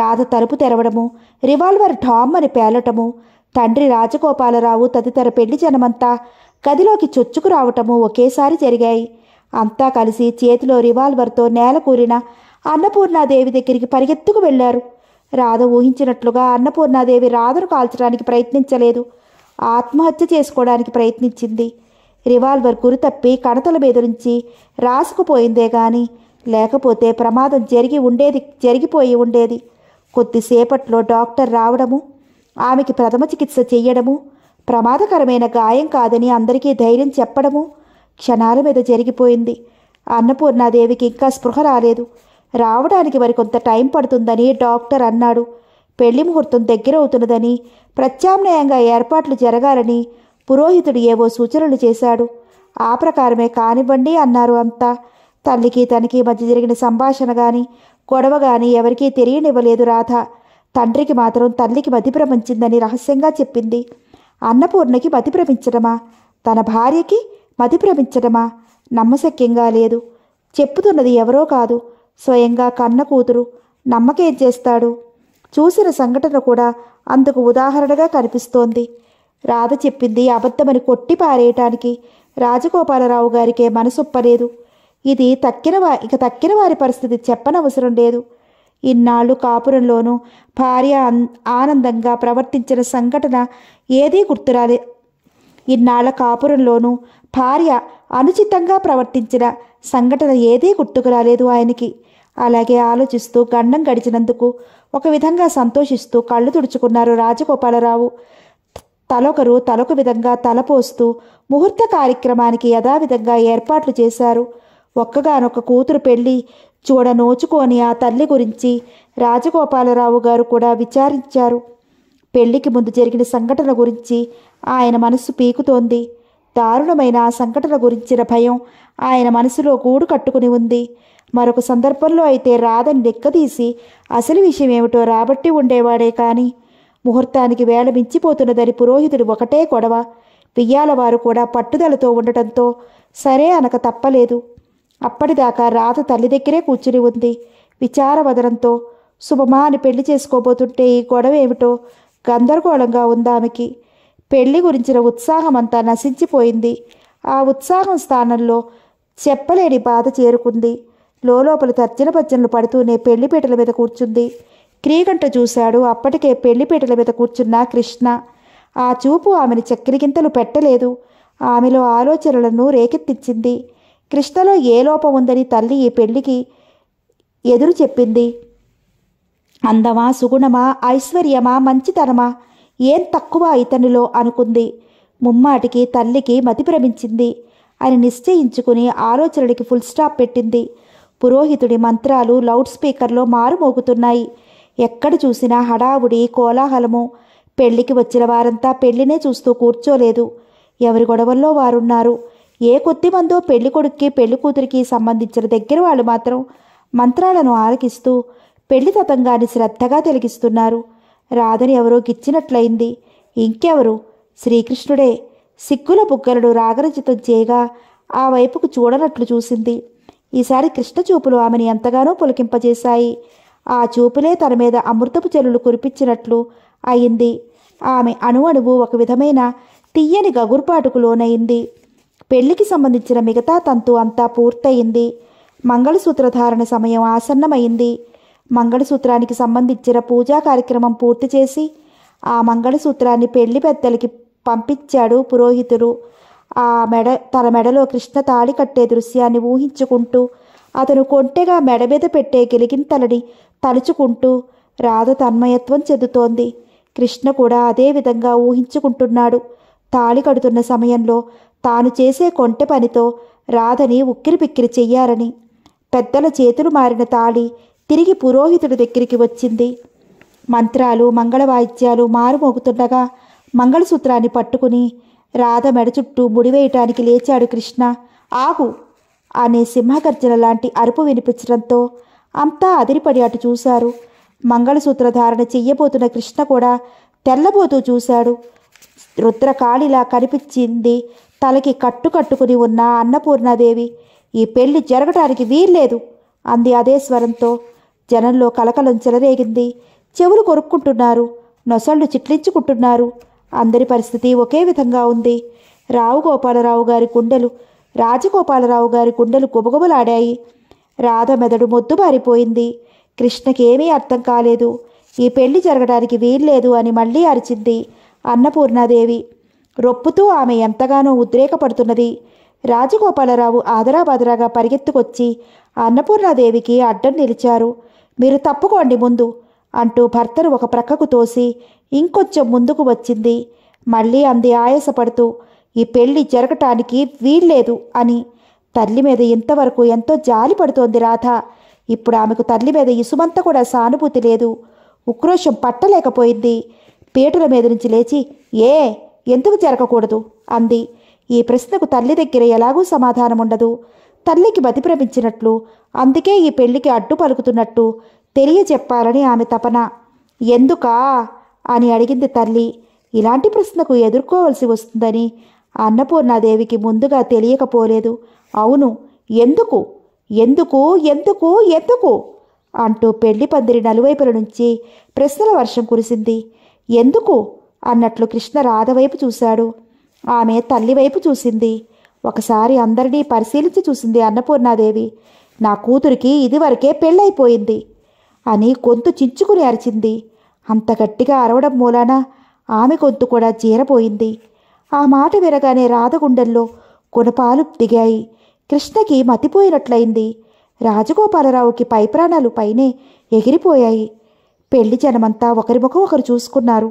రాధ తలుపు తెరవడము రివాల్వర్ ఢామ్ అని పేలటము తండ్రి రాజగోపాలరావు తదితర పెళ్లి జనమంతా గదిలోకి చొచ్చుకు రావటము ఒకేసారి జరిగాయి అంతా కలిసి చేతిలో రివాల్వర్తో నేల కూరిన అన్నపూర్ణాదేవి దగ్గరికి పరిగెత్తుకు వెళ్లారు రాధ ఊహించినట్లుగా అన్నపూర్ణాదేవి రాధను కాల్చడానికి ప్రయత్నించలేదు ఆత్మహత్య చేసుకోవడానికి ప్రయత్నించింది రివాల్వర్ గురి తప్పి కణతల నుంచి రాసుకుపోయిందే గాని లేకపోతే ప్రమాదం జరిగి ఉండేది జరిగిపోయి ఉండేది కొద్దిసేపట్లో డాక్టర్ రావడము ఆమెకి ప్రథమ చికిత్స చేయడము ప్రమాదకరమైన గాయం కాదని అందరికీ ధైర్యం చెప్పడము క్షణాల మీద జరిగిపోయింది అన్నపూర్ణాదేవికి ఇంకా స్పృహ రాలేదు రావడానికి మరికొంత టైం పడుతుందని డాక్టర్ అన్నాడు పెళ్లి ముహూర్తం దగ్గరవుతున్నదని ప్రత్యామ్నాయంగా ఏర్పాట్లు జరగాలని పురోహితుడు ఏవో సూచనలు చేశాడు ఆ ప్రకారమే కానివ్వండి అన్నారు అంతా తల్లికి తనకి మధ్య జరిగిన సంభాషణ కానీ గొడవ కానీ ఎవరికీ తెలియనివ్వలేదు రాధ తండ్రికి మాత్రం తల్లికి మతిభ్రమించిందని రహస్యంగా చెప్పింది అన్నపూర్ణకి మతిభ్రమించడమా తన భార్యకి మతిభ్రమించడమా నమ్మశక్యంగా లేదు చెప్పుతున్నది ఎవరో కాదు స్వయంగా కన్న కూతురు నమ్మకేం చేస్తాడు చూసిన సంఘటన కూడా అందుకు ఉదాహరణగా కనిపిస్తోంది రాధ చెప్పింది అబద్ధమని కొట్టి పారేయటానికి రాజగోపాలరావు గారికే మనసొప్పలేదు ఇది తక్కిన వా ఇక తక్కిన వారి పరిస్థితి చెప్పనవసరం లేదు ఇన్నాళ్ళు కాపురంలోనూ భార్య ఆనందంగా ప్రవర్తించిన సంఘటన ఏదీ గుర్తురాలే ఇన్నాళ్ళ కాపురంలోనూ భార్య అనుచితంగా ప్రవర్తించిన సంఘటన ఏదీ గుర్తుకు రాలేదు ఆయనకి అలాగే ఆలోచిస్తూ గండం గడిచినందుకు ఒక విధంగా సంతోషిస్తూ కళ్ళు తుడుచుకున్నారు రాజగోపాలరావు తలొకరు తలొక విధంగా తలపోస్తూ ముహూర్త కార్యక్రమానికి యథావిధంగా ఏర్పాట్లు చేశారు ఒక్కగానొక్క కూతురు పెళ్ళి నోచుకొని ఆ తల్లి గురించి రాజగోపాలరావు గారు కూడా విచారించారు పెళ్లికి ముందు జరిగిన సంఘటన గురించి ఆయన మనసు పీకుతోంది దారుణమైన ఆ సంఘటన గురించిన భయం ఆయన మనసులో గూడు కట్టుకుని ఉంది మరొక సందర్భంలో అయితే రాధని లెక్కదీసి అసలు విషయం ఏమిటో రాబట్టి ఉండేవాడే కానీ ముహూర్తానికి వేళ మించిపోతున్నదని పురోహితుడు ఒకటే గొడవ వారు కూడా పట్టుదలతో ఉండటంతో సరే అనక తప్పలేదు అప్పటిదాకా రాధ తల్లి దగ్గరే కూర్చుని ఉంది విచారవదనంతో శుభమా అని పెళ్లి చేసుకోబోతుంటే ఈ గొడవ ఏమిటో గందరగోళంగా ఉంది ఆమెకి పెళ్లి గురించిన ఉత్సాహం అంతా నశించిపోయింది ఆ ఉత్సాహం స్థానంలో చెప్పలేని బాధ చేరుకుంది లోపల తర్జన భర్జనలు పడుతూనే పెళ్లిపీటల మీద కూర్చుంది క్రీగంట చూశాడు అప్పటికే పెళ్లిపీటల మీద కూర్చున్న కృష్ణ ఆ చూపు ఆమెను చక్కెరిగింతలు పెట్టలేదు ఆమెలో ఆలోచనలను రేకెత్తించింది కృష్ణలో ఏ లోపం ఉందని తల్లి ఈ పెళ్లికి ఎదురు చెప్పింది అందమా సుగుణమా ఐశ్వర్యమా మంచితనమా ఏం తక్కువ ఇతనిలో అనుకుంది ముమ్మాటికి తల్లికి మతి భ్రమించింది అని నిశ్చయించుకుని ఆలోచనలకి ఫుల్ స్టాప్ పెట్టింది పురోహితుడి మంత్రాలు లౌడ్ స్పీకర్లో మారుమోగుతున్నాయి ఎక్కడ చూసినా హడావుడి కోలాహలము పెళ్లికి వచ్చిన వారంతా పెళ్లినే చూస్తూ కూర్చోలేదు ఎవరి గొడవల్లో వారున్నారు ఏ కొద్దిమందో పెళ్లి కొడుక్కి పెళ్లి కూతురికి సంబంధించిన దగ్గర వాళ్ళు మాత్రం మంత్రాలను ఆలకిస్తూ పెళ్లి తతంగాన్ని శ్రద్ధగా తెలిగిస్తున్నారు రాధని ఎవరో గిచ్చినట్లయింది ఇంకెవరు శ్రీకృష్ణుడే సిగ్గుల బుగ్గలను రాగరచితం చేయగా ఆ వైపుకు చూడనట్లు చూసింది ఈసారి కృష్ణ చూపులు ఆమెని ఎంతగానో పులకింపజేశాయి ఆ చూపులే తన మీద అమృతపు చెల్లులు కురిపించినట్లు అయింది ఆమె అణు అణువు ఒక విధమైన తీయని గగుర్పాటుకు లోనైంది పెళ్లికి సంబంధించిన మిగతా తంతు అంతా పూర్తయింది మంగళసూత్ర ధారణ సమయం ఆసన్నమైంది మంగళసూత్రానికి సంబంధించిన పూజా కార్యక్రమం పూర్తి చేసి ఆ మంగళసూత్రాన్ని పెళ్లి పెద్దలకి పంపించాడు పురోహితుడు ఆ మెడ తన మెడలో కృష్ణ తాళి కట్టే దృశ్యాన్ని ఊహించుకుంటూ అతను కొంటెగా మెడ మీద పెట్టే గిలిగింతలని తలుచుకుంటూ రాధ తన్మయత్వం చెందుతోంది కృష్ణ కూడా అదే విధంగా ఊహించుకుంటున్నాడు తాళి కడుతున్న సమయంలో తాను చేసే కొంటె పనితో రాధని ఉక్కిరిపిక్కిరి చెయ్యారని పెద్దల చేతులు మారిన తాళి తిరిగి పురోహితుడి దగ్గరికి వచ్చింది మంత్రాలు మంగళవాయిద్యాలు మారుమోగుతుండగా మంగళసూత్రాన్ని పట్టుకుని రాధ మెడ చుట్టూ ముడివేయటానికి లేచాడు కృష్ణ ఆగు అనే సింహగర్జన లాంటి అరుపు వినిపించడంతో అంతా అదిరిపడి అటు చూశారు మంగళసూత్ర ధారణ చెయ్యబోతున్న కృష్ణ కూడా తెల్లబోతూ చూశాడు రుద్రకాళిలా కనిపించింది తలకి కట్టు ఉన్న అన్నపూర్ణాదేవి ఈ పెళ్లి జరగటానికి వీల్లేదు అంది అదే స్వరంతో జనంలో కలకలం చెలరేగింది చెవులు కొరుక్కుంటున్నారు నొసళ్ళు చిట్లించుకుంటున్నారు అందరి పరిస్థితి ఒకే విధంగా ఉంది రావు గోపాలరావు గారి గుండెలు రాజగోపాలరావు గారి గుండెలు గుబగుబలాడాయి రాధ మెదడు మొద్దుబారిపోయింది కృష్ణకి ఏమీ అర్థం కాలేదు ఈ పెళ్లి జరగడానికి వీల్లేదు అని మళ్ళీ అరిచింది అన్నపూర్ణాదేవి రొప్పుతూ ఆమె ఎంతగానో ఉద్రేకపడుతున్నది రాజగోపాలరావు ఆదరాబాదరాగా పరిగెత్తుకొచ్చి అన్నపూర్ణాదేవికి అడ్డం నిలిచారు మీరు తప్పుకోండి ముందు అంటూ భర్తను ఒక ప్రక్కకు తోసి ఇంకొంచెం ముందుకు వచ్చింది మళ్ళీ అంది ఆయాసపడుతూ ఈ పెళ్లి జరగటానికి వీల్లేదు అని తల్లి మీద ఇంతవరకు ఎంతో జాలి పడుతోంది రాధ ఇప్పుడు ఆమెకు తల్లి మీద ఇసుమంత కూడా సానుభూతి లేదు ఉక్రోషం పట్టలేకపోయింది పీటల మీద నుంచి లేచి ఏ ఎందుకు జరగకూడదు అంది ఈ ప్రశ్నకు తల్లి దగ్గర ఎలాగూ సమాధానం ఉండదు తల్లికి బతిప్రమించినట్లు అందుకే ఈ పెళ్లికి అడ్డు పలుకుతున్నట్టు తెలియచెప్పాలని ఆమె తపన ఎందుకా అని అడిగింది తల్లి ఇలాంటి ప్రశ్నకు ఎదుర్కోవలసి వస్తుందని అన్నపూర్ణాదేవికి ముందుగా తెలియకపోలేదు అవును ఎందుకు ఎందుకు ఎందుకు ఎందుకు అంటూ పెళ్లి పందిరి నలువైపుల నుంచి ప్రశ్నల వర్షం కురిసింది ఎందుకు అన్నట్లు కృష్ణ రాధవైపు చూశాడు ఆమె తల్లివైపు చూసింది ఒకసారి అందరినీ పరిశీలించి చూసింది అన్నపూర్ణాదేవి నా కూతురికి ఇదివరకే పెళ్ళైపోయింది అని గొంతు చించుకుని అరిచింది అంత గట్టిగా అరవడం మూలాన ఆమె గొంతు కూడా చీరపోయింది ఆ మాట వినగానే రాధగుండెల్లో గుణపాలు దిగాయి కృష్ణకి మతిపోయినట్లయింది రాజగోపాలరావుకి పైప్రాణాలు పైనే ఎగిరిపోయాయి పెళ్లి జనమంతా ఒకరి ముఖం ఒకరు చూసుకున్నారు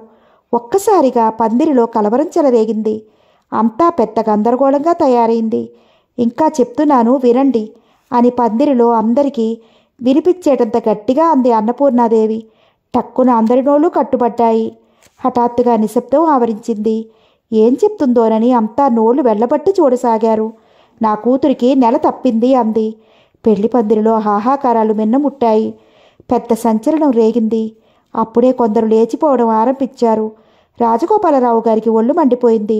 ఒక్కసారిగా పందిరిలో కలవరం చెలరేగింది అంతా పెద్ద గందరగోళంగా తయారైంది ఇంకా చెప్తున్నాను వినండి అని పందిరిలో అందరికీ వినిపించేటంత గట్టిగా అంది అన్నపూర్ణాదేవి టక్కున అందరి నోళ్ళు కట్టుబడ్డాయి హఠాత్తుగా నిశ్శబ్దం ఆవరించింది ఏం చెప్తుందోనని అంతా నోళ్ళు వెళ్ళబట్టి చూడసాగారు నా కూతురికి నెల తప్పింది అంది పెళ్లి పందిరిలో హాహాకారాలు మిన్నముట్టాయి పెద్ద సంచలనం రేగింది అప్పుడే కొందరు లేచిపోవడం ఆరంభించారు రాజగోపాలరావు గారికి ఒళ్ళు మండిపోయింది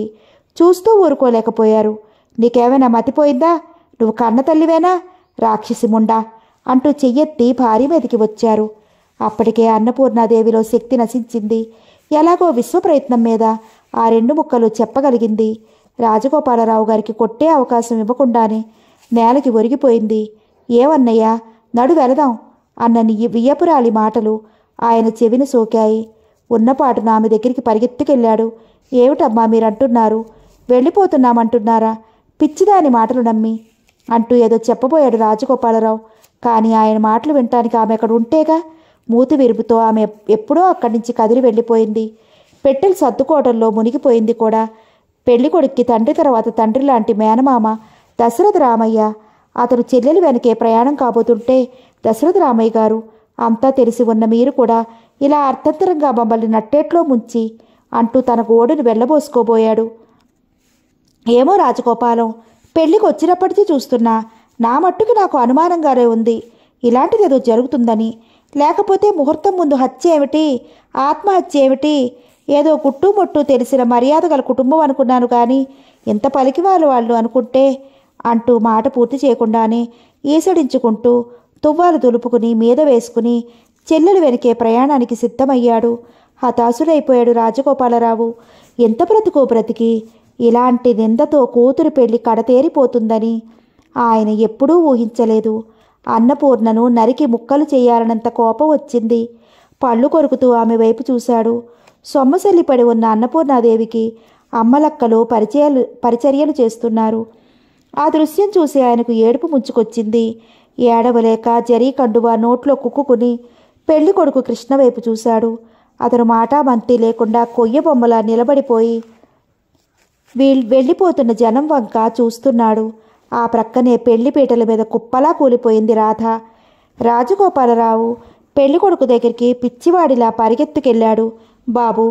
చూస్తూ ఊరుకోలేకపోయారు నీకేమైనా మతిపోయిందా నువ్వు కన్నతల్లివేనా రాక్షసి ముండా అంటూ చెయ్యెత్తి భార్య మీదకి వచ్చారు అప్పటికే అన్నపూర్ణాదేవిలో శక్తి నశించింది ఎలాగో విశ్వప్రయత్నం మీద ఆ రెండు ముక్కలు చెప్పగలిగింది రాజగోపాలరావు గారికి కొట్టే అవకాశం ఇవ్వకుండానే నేలకి ఒరిగిపోయింది ఏమన్నయ్యా నడు వెళదాం అన్న వియ్యపురాలి మాటలు ఆయన చెవిని సోకాయి ఉన్నపాటు నామె దగ్గరికి పరిగెత్తుకెళ్ళాడు ఏమిటమ్మా మీరంటున్నారు వెళ్ళిపోతున్నామంటున్నారా పిచ్చిదాని మాటలు నమ్మి అంటూ ఏదో చెప్పబోయాడు రాజగోపాలరావు కానీ ఆయన మాటలు వినటానికి ఆమె అక్కడ ఉంటేగా మూతి విరుపుతో ఆమె ఎప్పుడో అక్కడి నుంచి కదిలి వెళ్ళిపోయింది పెట్టెలు సర్దుకోవడంలో మునిగిపోయింది కూడా పెళ్లి కొడుక్కి తండ్రి తర్వాత తండ్రి లాంటి మేనమామ దశరథ రామయ్య అతను చెల్లెలు వెనకే ప్రయాణం కాబోతుంటే దశరథ రామయ్య గారు అంతా తెలిసి ఉన్న మీరు కూడా ఇలా అర్థంతరంగా మమ్మల్ని నట్టేట్లో ముంచి అంటూ తన గోడును వెళ్ళబోసుకోబోయాడు ఏమో రాజగోపాలం పెళ్ళికి వచ్చినప్పటికీ చూస్తున్నా నా మట్టుకి నాకు అనుమానంగానే ఉంది ఇలాంటిది ఏదో జరుగుతుందని లేకపోతే ముహూర్తం ముందు హత్య ఏమిటి ఆత్మహత్య ఏమిటి ఏదో కుట్టుముట్టు తెలిసిన మర్యాద గల కుటుంబం అనుకున్నాను కానీ ఎంత పలికివాళ్ళు వాళ్ళు అనుకుంటే అంటూ మాట పూర్తి చేయకుండానే ఈసడించుకుంటూ తువ్వాలు దులుపుకుని మీద వేసుకుని చెల్లెలు వెనకే ప్రయాణానికి సిద్ధమయ్యాడు హతాశుడైపోయాడు రాజగోపాలరావు ఎంత బ్రతుకో బ్రతికి ఇలాంటి నిందతో కూతురు పెళ్లి కడతేరిపోతుందని ఆయన ఎప్పుడూ ఊహించలేదు అన్నపూర్ణను నరికి ముక్కలు చేయాలన్నంత కోపం వచ్చింది పళ్ళు కొరుకుతూ ఆమె వైపు చూశాడు సొమ్మసల్లి పడి ఉన్న అన్నపూర్ణాదేవికి అమ్మలక్కలు పరిచయాలు పరిచర్యలు చేస్తున్నారు ఆ దృశ్యం చూసి ఆయనకు ఏడుపు ముంచుకొచ్చింది ఏడవలేక జరీ కండువా నోట్లో కుక్కుకుని పెళ్లి కొడుకు కృష్ణ వైపు చూశాడు అతను మాటామంతి లేకుండా కొయ్య బొమ్మలా నిలబడిపోయి వెళ్ళిపోతున్న జనం వంక చూస్తున్నాడు ఆ ప్రక్కనే పెళ్లిపీటల మీద కుప్పలా కూలిపోయింది రాధ రాజగోపాలరావు కొడుకు దగ్గరికి పిచ్చివాడిలా పరిగెత్తుకెళ్ళాడు బాబు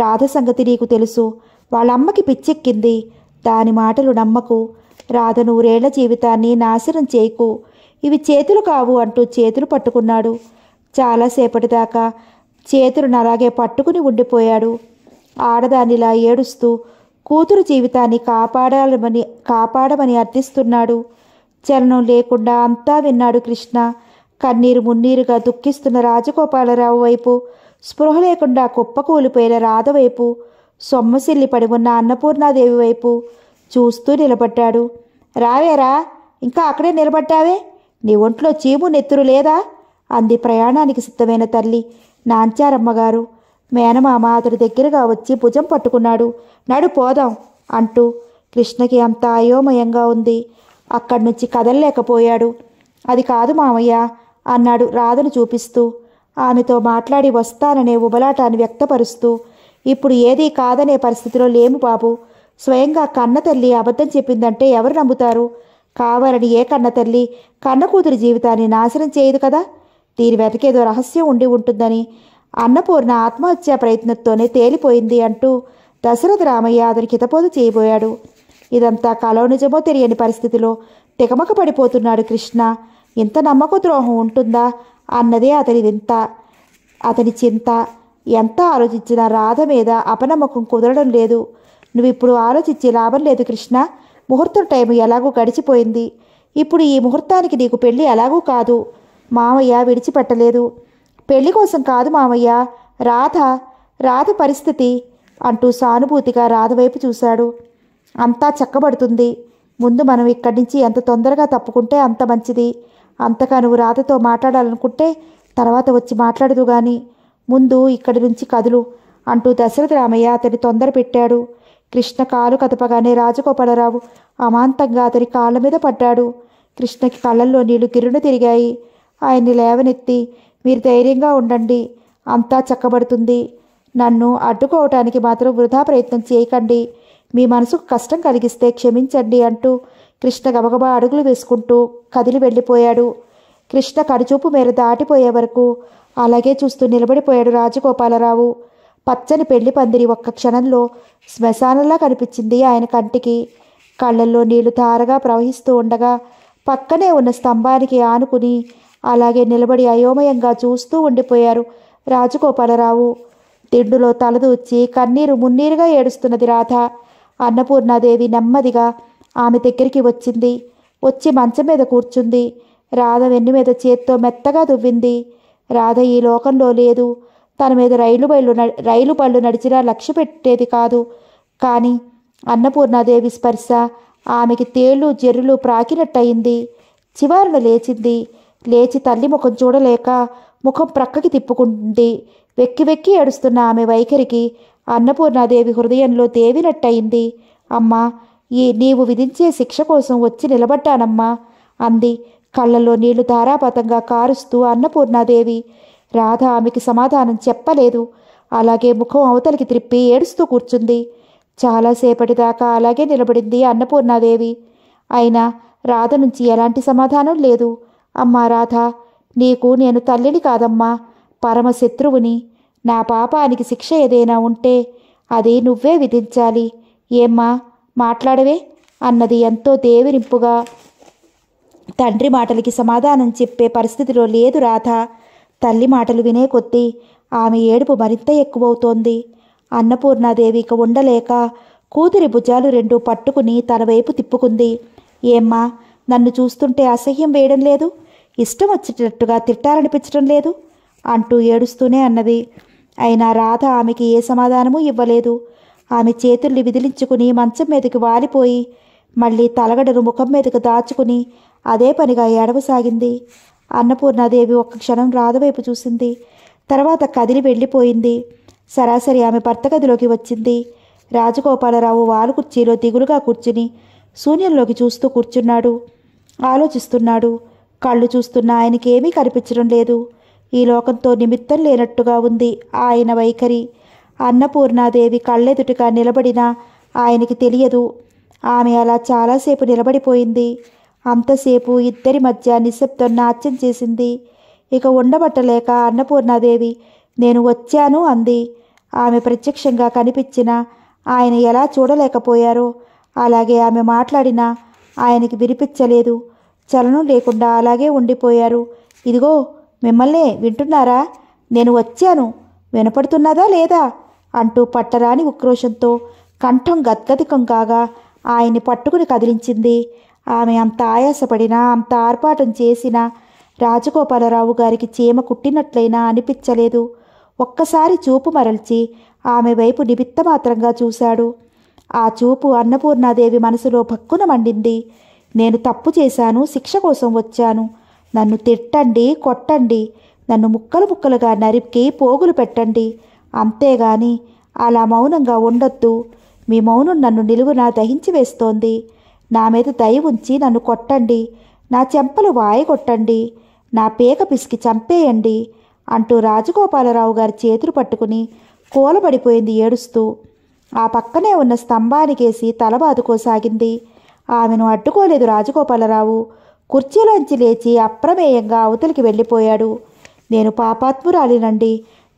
రాధ సంగతి నీకు తెలుసు వాళ్ళమ్మకి పిచ్చెక్కింది దాని మాటలు నమ్మకు రాధ నూరేళ్ల జీవితాన్ని నాశనం చేయకు ఇవి చేతులు కావు అంటూ చేతులు పట్టుకున్నాడు చాలాసేపటి దాకా చేతులను అలాగే పట్టుకుని ఉండిపోయాడు ఆడదానిలా ఏడుస్తూ కూతురు జీవితాన్ని కాపాడాలమని కాపాడమని అర్థిస్తున్నాడు చలనం లేకుండా అంతా విన్నాడు కృష్ణ కన్నీరు మున్నీరుగా దుఃఖిస్తున్న రాజగోపాలరావు వైపు స్పృహ లేకుండా కుప్పకూలిపోయిన రాధ వైపు సొమ్మసిల్లి పడి ఉన్న అన్నపూర్ణాదేవి వైపు చూస్తూ నిలబడ్డాడు రావేరా ఇంకా అక్కడే నిలబడ్డావే నీ ఒంట్లో చీము నెత్తురు లేదా అంది ప్రయాణానికి సిద్ధమైన తల్లి నాంచారమ్మగారు మేనమామ అతడి దగ్గరగా వచ్చి భుజం పట్టుకున్నాడు నడు పోదాం అంటూ కృష్ణకి అంత అయోమయంగా ఉంది అక్కడి నుంచి కదలలేకపోయాడు అది కాదు మామయ్య అన్నాడు రాధను చూపిస్తూ ఆమెతో మాట్లాడి వస్తాననే ఉబలాటాన్ని వ్యక్తపరుస్తూ ఇప్పుడు ఏదీ కాదనే పరిస్థితిలో లేము బాబు స్వయంగా కన్న తల్లి అబద్ధం చెప్పిందంటే ఎవరు నమ్ముతారు కావాలని ఏ కన్న తల్లి కన్న కూతురి జీవితాన్ని నాశనం చేయదు కదా దీని వెతకేదో రహస్యం ఉండి ఉంటుందని అన్నపూర్ణ ఆత్మహత్యా ప్రయత్నంతోనే తేలిపోయింది అంటూ దశరథ రామయ్య అతనికి హితపోదు చేయబోయాడు ఇదంతా కలో నిజమో తెలియని పరిస్థితిలో తెగమక పడిపోతున్నాడు కృష్ణ ఇంత నమ్మక ద్రోహం ఉంటుందా అన్నదే అతని వింత అతని చింత ఎంత ఆలోచించినా రాధ మీద అపనమ్మకం కుదరడం లేదు నువ్వు ఇప్పుడు ఆలోచించే లాభం లేదు కృష్ణ ముహూర్తం టైం ఎలాగూ గడిచిపోయింది ఇప్పుడు ఈ ముహూర్తానికి నీకు పెళ్ళి ఎలాగూ కాదు మామయ్య విడిచిపెట్టలేదు పెళ్లి కోసం కాదు మామయ్య రాధ రాధ పరిస్థితి అంటూ సానుభూతిగా రాధ వైపు చూశాడు అంతా చక్కబడుతుంది ముందు మనం ఇక్కడి నుంచి ఎంత తొందరగా తప్పుకుంటే అంత మంచిది అంతగా నువ్వు రాతతో మాట్లాడాలనుకుంటే తర్వాత వచ్చి మాట్లాడదు గాని ముందు ఇక్కడి నుంచి కదులు అంటూ దశరథ రామయ్య అతని తొందర పెట్టాడు కృష్ణ కాలు కదపగానే రాజగోపాలరావు అమాంతంగా అతని కాళ్ళ మీద పడ్డాడు కృష్ణకి కళ్ళల్లో నీళ్లు గిరును తిరిగాయి ఆయన్ని లేవనెత్తి మీరు ధైర్యంగా ఉండండి అంతా చక్కబడుతుంది నన్ను అడ్డుకోవటానికి మాత్రం వృధా ప్రయత్నం చేయకండి మీ మనసుకు కష్టం కలిగిస్తే క్షమించండి అంటూ కృష్ణ గబగబా అడుగులు వేసుకుంటూ కదిలి వెళ్ళిపోయాడు కృష్ణ కడుచూపు మేర దాటిపోయే వరకు అలాగే చూస్తూ నిలబడిపోయాడు రాజగోపాలరావు పచ్చని పెళ్లి పందిరి ఒక్క క్షణంలో శ్మశానంలా కనిపించింది ఆయన కంటికి కళ్ళల్లో నీళ్లు తారగా ప్రవహిస్తూ ఉండగా పక్కనే ఉన్న స్తంభానికి ఆనుకుని అలాగే నిలబడి అయోమయంగా చూస్తూ ఉండిపోయారు రాజగోపాలరావు తిండులో తలదూచి కన్నీరు మున్నీరుగా ఏడుస్తున్నది రాధ అన్నపూర్ణాదేవి నెమ్మదిగా ఆమె దగ్గరికి వచ్చింది వచ్చి మంచం మీద కూర్చుంది రాధ వెన్ను మీద చేత్తో మెత్తగా దువ్వింది రాధ ఈ లోకంలో లేదు తన మీద రైలు బయలు రైలు బళ్ళు నడిచినా లక్ష్య పెట్టేది కాదు కానీ అన్నపూర్ణాదేవి స్పర్శ ఆమెకి తేళ్లు జర్రులు ప్రాకినట్టయింది చివరిన లేచింది లేచి తల్లి ముఖం చూడలేక ముఖం ప్రక్కకి తిప్పుకుంది వెక్కి వెక్కి ఏడుస్తున్న ఆమె వైఖరికి అన్నపూర్ణాదేవి హృదయంలో తేవినట్టయింది అమ్మా ఈ నీవు విధించే శిక్ష కోసం వచ్చి నిలబడ్డానమ్మా అంది కళ్ళల్లో నీళ్లు ధారాపాతంగా కారుస్తూ అన్నపూర్ణాదేవి రాధ ఆమెకి సమాధానం చెప్పలేదు అలాగే ముఖం అవతలికి త్రిప్పి ఏడుస్తూ కూర్చుంది చాలాసేపటి దాకా అలాగే నిలబడింది అన్నపూర్ణాదేవి అయినా రాధ నుంచి ఎలాంటి సమాధానం లేదు అమ్మా రాధ నీకు నేను తల్లిని కాదమ్మా పరమశత్రువుని నా పాపానికి శిక్ష ఏదైనా ఉంటే అది నువ్వే విధించాలి ఏమ్మా మాట్లాడవే అన్నది ఎంతో దేవినింపుగా తండ్రి మాటలకి సమాధానం చెప్పే పరిస్థితిలో లేదు రాధ తల్లి మాటలు వినే కొద్దీ ఆమె ఏడుపు మరింత ఎక్కువవుతోంది అన్నపూర్ణాదేవి ఇక ఉండలేక కూతురి భుజాలు రెండు పట్టుకుని తన వైపు తిప్పుకుంది ఏమ్మా నన్ను చూస్తుంటే అసహ్యం వేయడం లేదు ఇష్టం వచ్చేటట్టుగా తిట్టాలనిపించడం లేదు అంటూ ఏడుస్తూనే అన్నది అయినా రాధ ఆమెకి ఏ సమాధానమూ ఇవ్వలేదు ఆమె చేతుల్ని విదిలించుకుని మంచం మీదకి వాలిపోయి మళ్ళీ తలగడను ముఖం మీదకు దాచుకుని అదే పనిగా ఏడవసాగింది అన్నపూర్ణాదేవి ఒక్క క్షణం రాధవైపు చూసింది తర్వాత కదిలి వెళ్ళిపోయింది సరాసరి ఆమె భర్త గదిలోకి వచ్చింది రాజగోపాలరావు వాలు కుర్చీలో దిగులుగా కూర్చుని శూన్యంలోకి చూస్తూ కూర్చున్నాడు ఆలోచిస్తున్నాడు కళ్ళు చూస్తున్న ఆయనకేమీ కనిపించడం లేదు ఈ లోకంతో నిమిత్తం లేనట్టుగా ఉంది ఆయన వైఖరి అన్నపూర్ణాదేవి కళ్ళెదుటిగా నిలబడినా ఆయనకి తెలియదు ఆమె అలా చాలాసేపు నిలబడిపోయింది అంతసేపు ఇద్దరి మధ్య నిశ్శబ్దం నాట్యం చేసింది ఇక ఉండబట్టలేక అన్నపూర్ణాదేవి నేను వచ్చాను అంది ఆమె ప్రత్యక్షంగా కనిపించిన ఆయన ఎలా చూడలేకపోయారో అలాగే ఆమె మాట్లాడినా ఆయనకి వినిపించలేదు చలనం లేకుండా అలాగే ఉండిపోయారు ఇదిగో మిమ్మల్ని వింటున్నారా నేను వచ్చాను వినపడుతున్నదా లేదా అంటూ పట్టరాని ఉక్రోషంతో కంఠం గద్గదికం కాగా ఆయన్ని పట్టుకుని కదిలించింది ఆమె అంత ఆయాసపడినా అంత ఆర్పాటం చేసినా రాజగోపాలరావు గారికి చీమ కుట్టినట్లయినా అనిపించలేదు ఒక్కసారి చూపు మరల్చి ఆమె వైపు నిమిత్తమాత్రంగా చూశాడు ఆ చూపు అన్నపూర్ణాదేవి మనసులో భక్కున మండింది నేను తప్పు చేశాను శిక్ష కోసం వచ్చాను నన్ను తిట్టండి కొట్టండి నన్ను ముక్కలు ముక్కలుగా నరికి పోగులు పెట్టండి అంతేగాని అలా మౌనంగా ఉండొద్దు మీ మౌనం నన్ను నిలువున దహించి వేస్తోంది నా మీద దయ ఉంచి నన్ను కొట్టండి నా చెంపలు వాయగొట్టండి నా పేక పిసికి చంపేయండి అంటూ రాజగోపాలరావు గారి చేతులు పట్టుకుని కూలబడిపోయింది ఏడుస్తూ ఆ పక్కనే ఉన్న స్తంభానికేసి తలబాదుకోసాగింది ఆమెను అడ్డుకోలేదు రాజగోపాలరావు కుర్చీలోంచి లేచి అప్రమేయంగా అవతలికి వెళ్ళిపోయాడు నేను పాపాత్మురాలినండి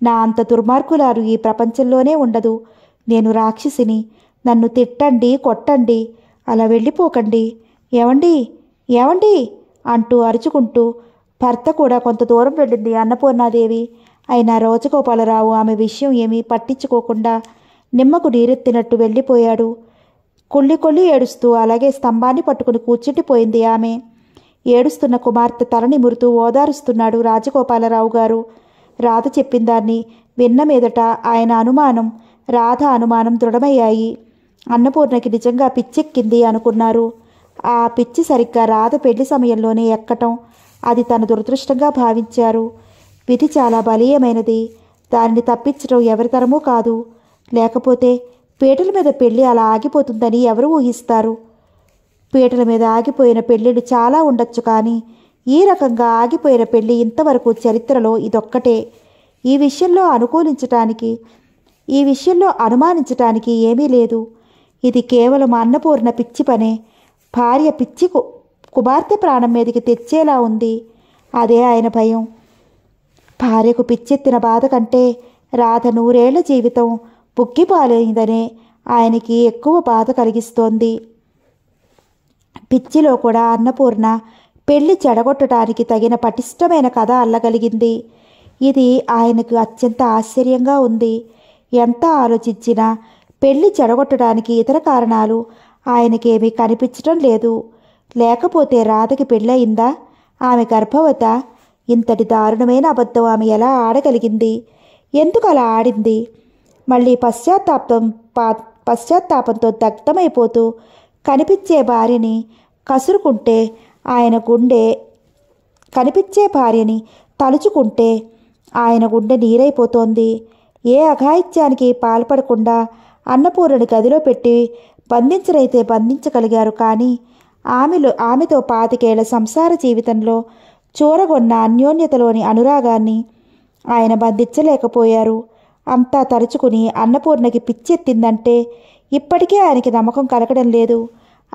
నా అంత దుర్మార్గులారు ఈ ప్రపంచంలోనే ఉండదు నేను రాక్షసిని నన్ను తిట్టండి కొట్టండి అలా వెళ్ళిపోకండి ఏమండి ఏమండి అంటూ అరుచుకుంటూ భర్త కూడా కొంత దూరం వెళ్ళింది అన్నపూర్ణాదేవి అయినా రోజగోపాలరావు ఆమె విషయం ఏమీ పట్టించుకోకుండా నిమ్మకు నీరెత్తినట్టు వెళ్ళిపోయాడు కుళ్ళి కొల్లి ఏడుస్తూ అలాగే స్తంభాన్ని పట్టుకుని కూర్చుండిపోయింది ఆమె ఏడుస్తున్న కుమార్తె తలని మురుతూ ఓదారుస్తున్నాడు రాజగోపాలరావు గారు రాధ దాన్ని విన్న మీదట ఆయన అనుమానం రాధ అనుమానం దృఢమయ్యాయి అన్నపూర్ణకి నిజంగా పిచ్చెక్కింది అనుకున్నారు ఆ పిచ్చి సరిగ్గా రాధ పెళ్లి సమయంలోనే ఎక్కటం అది తన దురదృష్టంగా భావించారు విధి చాలా బలీయమైనది దానిని తప్పించడం ఎవరితరమూ కాదు లేకపోతే పీటల మీద పెళ్లి అలా ఆగిపోతుందని ఎవరు ఊహిస్తారు పీటల మీద ఆగిపోయిన పెళ్ళిళ్ళు చాలా ఉండొచ్చు కానీ ఈ రకంగా ఆగిపోయిన పెళ్ళి ఇంతవరకు చరిత్రలో ఇదొక్కటే ఈ విషయంలో అనుకూలించటానికి ఈ విషయంలో అనుమానించటానికి ఏమీ లేదు ఇది కేవలం అన్నపూర్ణ పిచ్చి పనే భార్య పిచ్చి కుమార్తె ప్రాణం మీదకి తెచ్చేలా ఉంది అదే ఆయన భయం భార్యకు పిచ్చెత్తిన బాధ కంటే రాధ నూరేళ్ల జీవితం బుగ్గిపాలైందనే ఆయనకి ఎక్కువ బాధ కలిగిస్తోంది పిచ్చిలో కూడా అన్నపూర్ణ పెళ్లి చెడగొట్టడానికి తగిన పటిష్టమైన కథ అల్లగలిగింది ఇది ఆయనకు అత్యంత ఆశ్చర్యంగా ఉంది ఎంత ఆలోచించినా పెళ్లి చెడగొట్టడానికి ఇతర కారణాలు ఆయనకేమీ కనిపించడం లేదు లేకపోతే రాధకి పెళ్ళయిందా ఆమె గర్భవత ఇంతటి దారుణమైన అబద్ధం ఆమె ఎలా ఆడగలిగింది ఎందుకు అలా ఆడింది మళ్ళీ పశ్చాత్తాపం పశ్చాత్తాపంతో దగ్ధమైపోతూ కనిపించే భార్యని కసురుకుంటే ఆయన గుండె కనిపించే భార్యని తలుచుకుంటే ఆయన గుండె నీరైపోతోంది ఏ అఘాయిత్యానికి పాల్పడకుండా అన్నపూర్ణని గదిలో పెట్టి బంధించరైతే బంధించగలిగారు కానీ ఆమెలో ఆమెతో పాతికేళ్ల సంసార జీవితంలో చూరగొన్న అన్యోన్యతలోని అనురాగాన్ని ఆయన బంధించలేకపోయారు అంతా తరుచుకుని అన్నపూర్ణకి పిచ్చెత్తిందంటే ఇప్పటికే ఆయనకి నమ్మకం కలగడం లేదు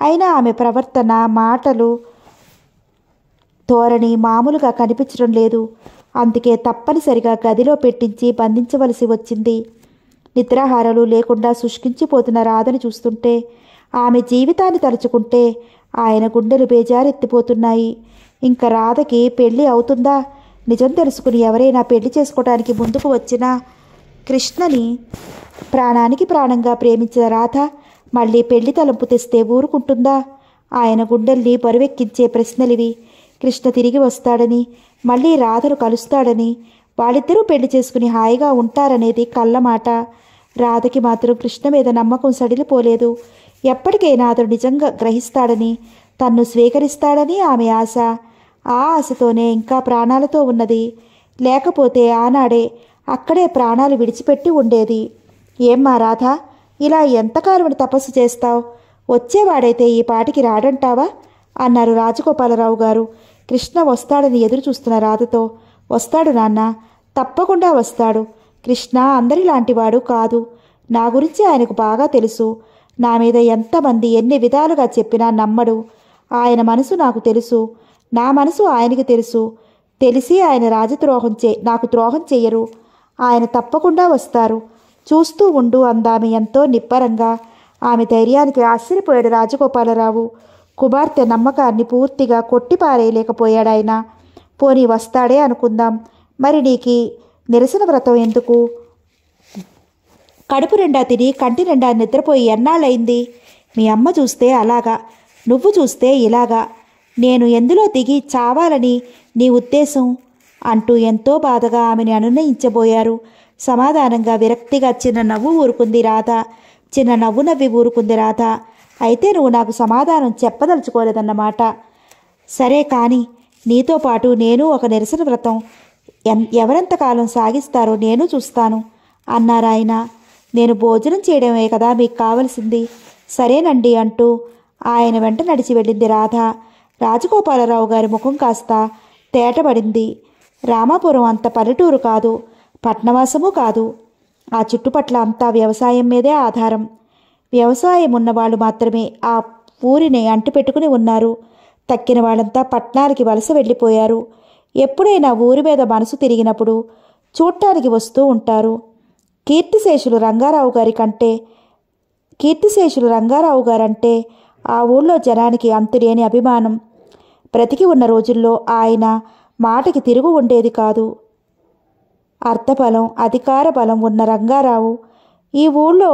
అయినా ఆమె ప్రవర్తన మాటలు ధోరణి మామూలుగా కనిపించడం లేదు అందుకే తప్పనిసరిగా గదిలో పెట్టించి బంధించవలసి వచ్చింది నిద్రాహారాలు లేకుండా శుష్కించిపోతున్న రాధని చూస్తుంటే ఆమె జీవితాన్ని తలుచుకుంటే ఆయన గుండెలు బేజారెత్తిపోతున్నాయి ఇంకా రాధకి పెళ్ళి అవుతుందా నిజం తెలుసుకుని ఎవరైనా పెళ్లి చేసుకోవడానికి ముందుకు వచ్చినా కృష్ణని ప్రాణానికి ప్రాణంగా ప్రేమించిన రాధ మళ్ళీ పెళ్లి తలంపు తెస్తే ఊరుకుంటుందా ఆయన గుండెల్ని పరువెక్కించే ప్రశ్నలివి కృష్ణ తిరిగి వస్తాడని మళ్ళీ రాధను కలుస్తాడని వాళ్ళిద్దరూ పెళ్లి చేసుకుని హాయిగా ఉంటారనేది కళ్ళమాట రాధకి మాత్రం కృష్ణ మీద నమ్మకం సడిలిపోలేదు ఎప్పటికైనా అతడు నిజంగా గ్రహిస్తాడని తన్ను స్వీకరిస్తాడని ఆమె ఆశ ఆ ఆశతోనే ఇంకా ప్రాణాలతో ఉన్నది లేకపోతే ఆనాడే అక్కడే ప్రాణాలు విడిచిపెట్టి ఉండేది ఏమ్మా రాధా ఇలా ఎంతకాలం తపస్సు చేస్తావు వచ్చేవాడైతే ఈ పాటికి రాడంటావా అన్నారు రాజగోపాలరావు గారు కృష్ణ వస్తాడని ఎదురు చూస్తున్న రాధతో వస్తాడు నాన్న తప్పకుండా వస్తాడు కృష్ణ అందరిలాంటివాడు కాదు నా గురించి ఆయనకు బాగా తెలుసు నా మీద ఎంతమంది ఎన్ని విధాలుగా చెప్పినా నమ్మడు ఆయన మనసు నాకు తెలుసు నా మనసు ఆయనకి తెలుసు తెలిసి ఆయన రాజద్రోహం చే నాకు ద్రోహం చెయ్యరు ఆయన తప్పకుండా వస్తారు చూస్తూ ఉండు అందామి ఎంతో నిప్పరంగా ఆమె ధైర్యానికి ఆశ్చర్యపోయాడు రాజగోపాలరావు కుమార్తె నమ్మకాన్ని పూర్తిగా కొట్టిపారేయలేకపోయాడాయన పోనీ వస్తాడే అనుకుందాం మరి నీకి నిరసన వ్రతం ఎందుకు కడుపు నిండా తిని కంటి నిండా నిద్రపోయి ఎన్నాళ్ళయింది మీ అమ్మ చూస్తే అలాగా నువ్వు చూస్తే ఇలాగా నేను ఎందులో దిగి చావాలని నీ ఉద్దేశం అంటూ ఎంతో బాధగా ఆమెని అనునయించబోయారు సమాధానంగా విరక్తిగా చిన్న నవ్వు ఊరుకుంది రాధ చిన్న నవ్వు నవ్వి ఊరుకుంది రాధ అయితే నువ్వు నాకు సమాధానం చెప్పదలుచుకోలేదన్నమాట సరే కానీ నీతో పాటు నేను ఒక నిరసన వ్రతం ఎన్ ఎవరెంతకాలం సాగిస్తారో నేను చూస్తాను అన్నారాయన నేను భోజనం చేయడమే కదా మీకు కావలసింది సరేనండి అంటూ ఆయన వెంట నడిచి వెళ్ళింది రాధ రాజగోపాలరావు గారి ముఖం కాస్త తేటబడింది రామాపురం అంత పల్లెటూరు కాదు పట్నవాసము కాదు ఆ చుట్టుపట్ల అంతా వ్యవసాయం మీదే ఆధారం వ్యవసాయం ఉన్నవాళ్ళు మాత్రమే ఆ ఊరిని అంటిపెట్టుకుని ఉన్నారు తక్కిన వాళ్ళంతా పట్నాలకి వలస వెళ్ళిపోయారు ఎప్పుడైనా ఊరి మీద మనసు తిరిగినప్పుడు చూడటానికి వస్తూ ఉంటారు కీర్తిశేషులు రంగారావు గారి కంటే కీర్తిశేషులు రంగారావు గారంటే ఆ ఊళ్ళో జనానికి అంతులేని అభిమానం బ్రతికి ఉన్న రోజుల్లో ఆయన మాటకి తిరుగు ఉండేది కాదు అర్థబలం అధికార బలం ఉన్న రంగారావు ఈ ఊళ్ళో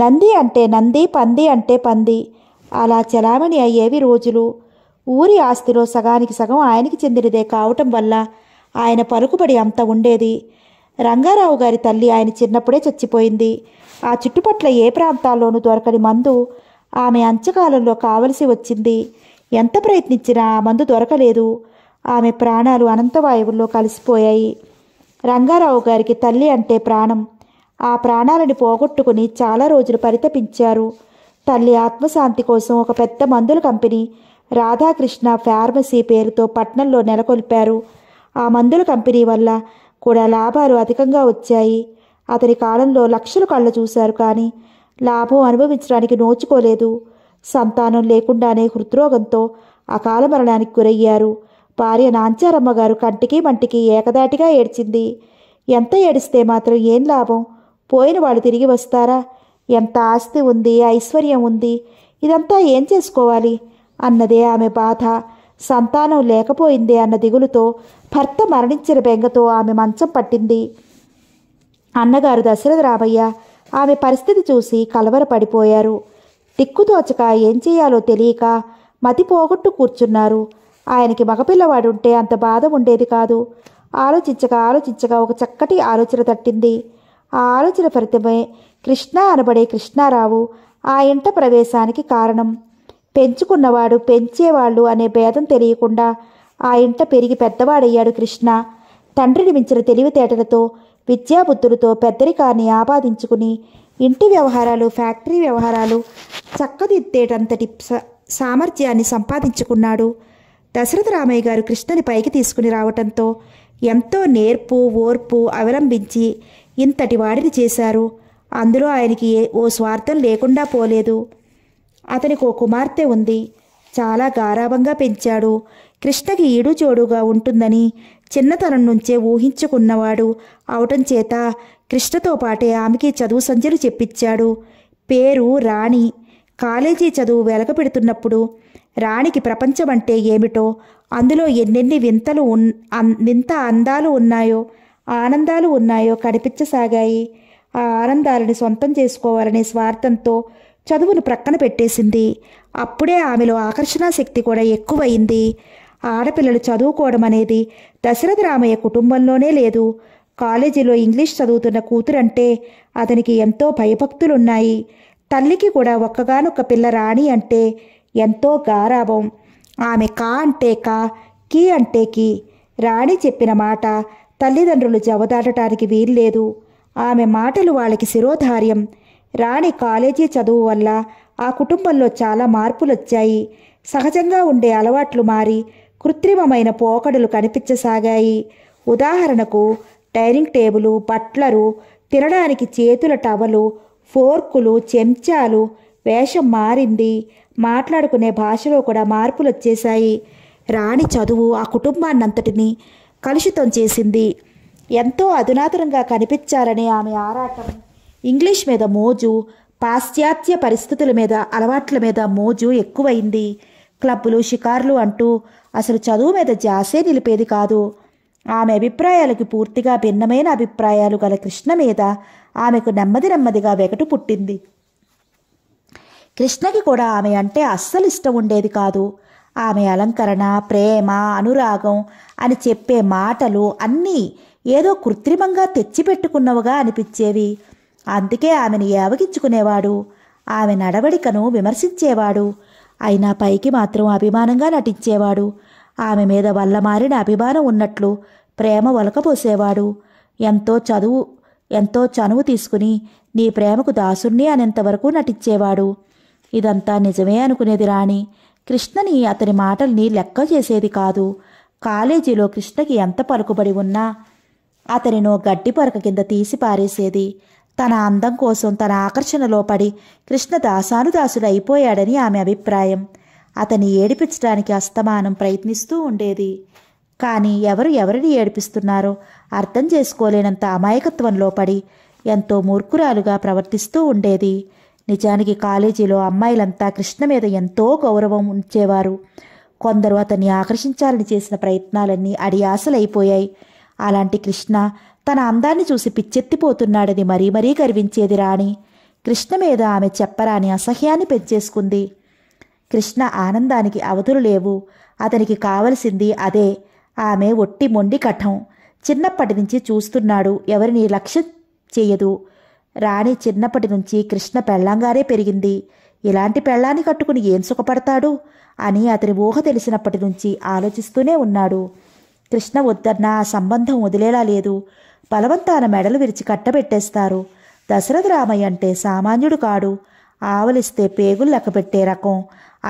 నంది అంటే నంది పంది అంటే పంది అలా చలామణి అయ్యేవి రోజులు ఊరి ఆస్తిలో సగానికి సగం ఆయనకి చెందినదే కావటం వల్ల ఆయన పలుకుబడి అంత ఉండేది రంగారావు గారి తల్లి ఆయన చిన్నప్పుడే చచ్చిపోయింది ఆ చుట్టుపట్ల ఏ ప్రాంతాల్లోనూ దొరకని మందు ఆమె అంచకాలంలో కావలసి వచ్చింది ఎంత ప్రయత్నించినా ఆ మందు దొరకలేదు ఆమె ప్రాణాలు వాయువుల్లో కలిసిపోయాయి రంగారావు గారికి తల్లి అంటే ప్రాణం ఆ ప్రాణాలని పోగొట్టుకుని చాలా రోజులు పరితపించారు తల్లి ఆత్మశాంతి కోసం ఒక పెద్ద మందుల కంపెనీ రాధాకృష్ణ ఫార్మసీ పేరుతో పట్నంలో నెలకొల్పారు ఆ మందుల కంపెనీ వల్ల కూడా లాభాలు అధికంగా వచ్చాయి అతని కాలంలో లక్షలు కళ్ళు చూశారు కానీ లాభం అనుభవించడానికి నోచుకోలేదు సంతానం లేకుండానే హృద్రోగంతో అకాల మరణానికి గురయ్యారు భార్య నాంచారమ్మ గారు కంటికి మంటికి ఏకదాటిగా ఏడ్చింది ఎంత ఏడిస్తే మాత్రం ఏం లాభం పోయిన వాళ్ళు తిరిగి వస్తారా ఎంత ఆస్తి ఉంది ఐశ్వర్యం ఉంది ఇదంతా ఏం చేసుకోవాలి అన్నదే ఆమె బాధ సంతానం లేకపోయింది అన్న దిగులుతో భర్త మరణించిన బెంగతో ఆమె మంచం పట్టింది అన్నగారు దశరథ రామయ్య ఆమె పరిస్థితి చూసి కలవరపడిపోయారు దిక్కుతోచక ఏం చేయాలో తెలియక మతి పోగొట్టు కూర్చున్నారు ఆయనకి మగపిల్లవాడుంటే అంత బాధ ఉండేది కాదు ఆలోచించగా ఆలోచించగా ఒక చక్కటి ఆలోచన తట్టింది ఆ ఆలోచన ఫలితమే కృష్ణ అనబడే కృష్ణారావు ఆ ఇంట ప్రవేశానికి కారణం పెంచుకున్నవాడు పెంచేవాళ్ళు అనే భేదం తెలియకుండా ఆ ఇంట పెరిగి పెద్దవాడయ్యాడు కృష్ణ తండ్రిని మించిన తెలివితేటలతో విద్యాబుద్ధులతో పెద్దరికాన్ని ఆపాదించుకుని ఇంటి వ్యవహారాలు ఫ్యాక్టరీ వ్యవహారాలు చక్కదిద్దేటంతటి సామర్థ్యాన్ని సంపాదించుకున్నాడు దశరథ రామయ్య గారు కృష్ణని పైకి తీసుకుని రావటంతో ఎంతో నేర్పు ఓర్పు అవలంబించి ఇంతటి వాడిని చేశారు అందులో ఆయనకి ఓ స్వార్థం లేకుండా పోలేదు అతనికి ఓ కుమార్తె ఉంది చాలా గారాభంగా పెంచాడు కృష్ణకి ఈడు చోడుగా ఉంటుందని చిన్నతనం నుంచే ఊహించుకున్నవాడు అవటం చేత కృష్ణతో పాటే ఆమెకి చదువు సంధ్యలు చెప్పించాడు పేరు రాణి కాలేజీ చదువు వెలగపెడుతున్నప్పుడు రాణికి ప్రపంచమంటే ఏమిటో అందులో ఎన్నెన్ని వింతలు ఉన్ వింత అందాలు ఉన్నాయో ఆనందాలు ఉన్నాయో కనిపించసాగాయి ఆ ఆనందాలను సొంతం చేసుకోవాలనే స్వార్థంతో చదువును ప్రక్కన పెట్టేసింది అప్పుడే ఆమెలో ఆకర్షణ శక్తి కూడా ఎక్కువయింది ఆడపిల్లలు చదువుకోవడం అనేది దశరథ రామయ్య కుటుంబంలోనే లేదు కాలేజీలో ఇంగ్లీష్ చదువుతున్న కూతురంటే అతనికి ఎంతో భయభక్తులున్నాయి తల్లికి కూడా ఒక్కగానొక్క పిల్ల రాణి అంటే ఎంతో గారాభం ఆమె కా అంటే కా కీ అంటే కీ రాణి చెప్పిన మాట తల్లిదండ్రులు జవదాటటానికి వీల్లేదు ఆమె మాటలు వాళ్ళకి శిరోధార్యం రాణి కాలేజీ చదువు వల్ల ఆ కుటుంబంలో చాలా మార్పులొచ్చాయి సహజంగా ఉండే అలవాట్లు మారి కృత్రిమమైన పోకడలు కనిపించసాగాయి ఉదాహరణకు డైనింగ్ టేబులు బట్లరు తినడానికి చేతుల టవలు ఫోర్కులు చెంచాలు వేషం మారింది మాట్లాడుకునే భాషలో కూడా మార్పులు వచ్చేశాయి రాణి చదువు ఆ కుటుంబాన్నంతటినీ కలుషితం చేసింది ఎంతో అధునాతనంగా కనిపించాలనే ఆమె ఆరాటం ఇంగ్లీష్ మీద మోజు పాశ్చాత్య పరిస్థితుల మీద అలవాట్ల మీద మోజు ఎక్కువైంది క్లబ్బులు షికార్లు అంటూ అసలు చదువు మీద జాసే నిలిపేది కాదు ఆమె అభిప్రాయాలకు పూర్తిగా భిన్నమైన అభిప్రాయాలు గల కృష్ణ మీద ఆమెకు నెమ్మది నెమ్మదిగా వెగటు పుట్టింది కృష్ణకి కూడా ఆమె అంటే అస్సలు ఇష్టం ఉండేది కాదు ఆమె అలంకరణ ప్రేమ అనురాగం అని చెప్పే మాటలు అన్నీ ఏదో కృత్రిమంగా తెచ్చిపెట్టుకున్నవుగా అనిపించేవి అందుకే ఆమెను ఏవగించుకునేవాడు ఆమె నడవడికను విమర్శించేవాడు అయినా పైకి మాత్రం అభిమానంగా నటించేవాడు ఆమె మీద వల్ల మారిన అభిమానం ఉన్నట్లు ప్రేమ ఒలకపోసేవాడు ఎంతో చదువు ఎంతో చనువు తీసుకుని నీ ప్రేమకు దాసుణ్ణి అనేంతవరకు నటించేవాడు ఇదంతా నిజమే అనుకునేది రాణి కృష్ణని అతని మాటల్ని లెక్క చేసేది కాదు కాలేజీలో కృష్ణకి ఎంత పలుకుబడి ఉన్నా అతనిను గడ్డి పరక కింద తీసి పారేసేది తన అందం కోసం తన ఆకర్షణలో పడి కృష్ణ దాసానుదాసుడు అయిపోయాడని ఆమె అభిప్రాయం అతన్ని ఏడిపించడానికి అస్తమానం ప్రయత్నిస్తూ ఉండేది కానీ ఎవరు ఎవరిని ఏడిపిస్తున్నారో అర్థం చేసుకోలేనంత అమాయకత్వంలో పడి ఎంతో మూర్ఖురాలుగా ప్రవర్తిస్తూ ఉండేది నిజానికి కాలేజీలో అమ్మాయిలంతా కృష్ణ మీద ఎంతో గౌరవం ఉంచేవారు కొందరు అతన్ని ఆకర్షించాలని చేసిన ప్రయత్నాలన్నీ అడి ఆశలైపోయాయి అలాంటి కృష్ణ తన అందాన్ని చూసి పిచ్చెత్తిపోతున్నాడని మరీ మరీ గర్వించేది రాణి కృష్ణ మీద ఆమె చెప్పరాని అసహ్యాన్ని పెంచేసుకుంది కృష్ణ ఆనందానికి అవధులు లేవు అతనికి కావలసింది అదే ఆమె ఒట్టి మొండి కఠం చిన్నప్పటి నుంచి చూస్తున్నాడు ఎవరిని లక్ష్యం చేయదు రాణి చిన్నప్పటి నుంచి కృష్ణ పెళ్ళంగారే పెరిగింది ఇలాంటి పెళ్ళాన్ని కట్టుకుని ఏం సుఖపడతాడు అని అతని ఊహ తెలిసినప్పటి నుంచి ఆలోచిస్తూనే ఉన్నాడు కృష్ణ వద్దన్న ఆ సంబంధం వదిలేలా లేదు బలవంతాన మెడలు విరిచి కట్టబెట్టేస్తారు దశరథ రామయ్య అంటే సామాన్యుడు కాడు ఆవలిస్తే పేగులు లెక్కబెట్టే రకం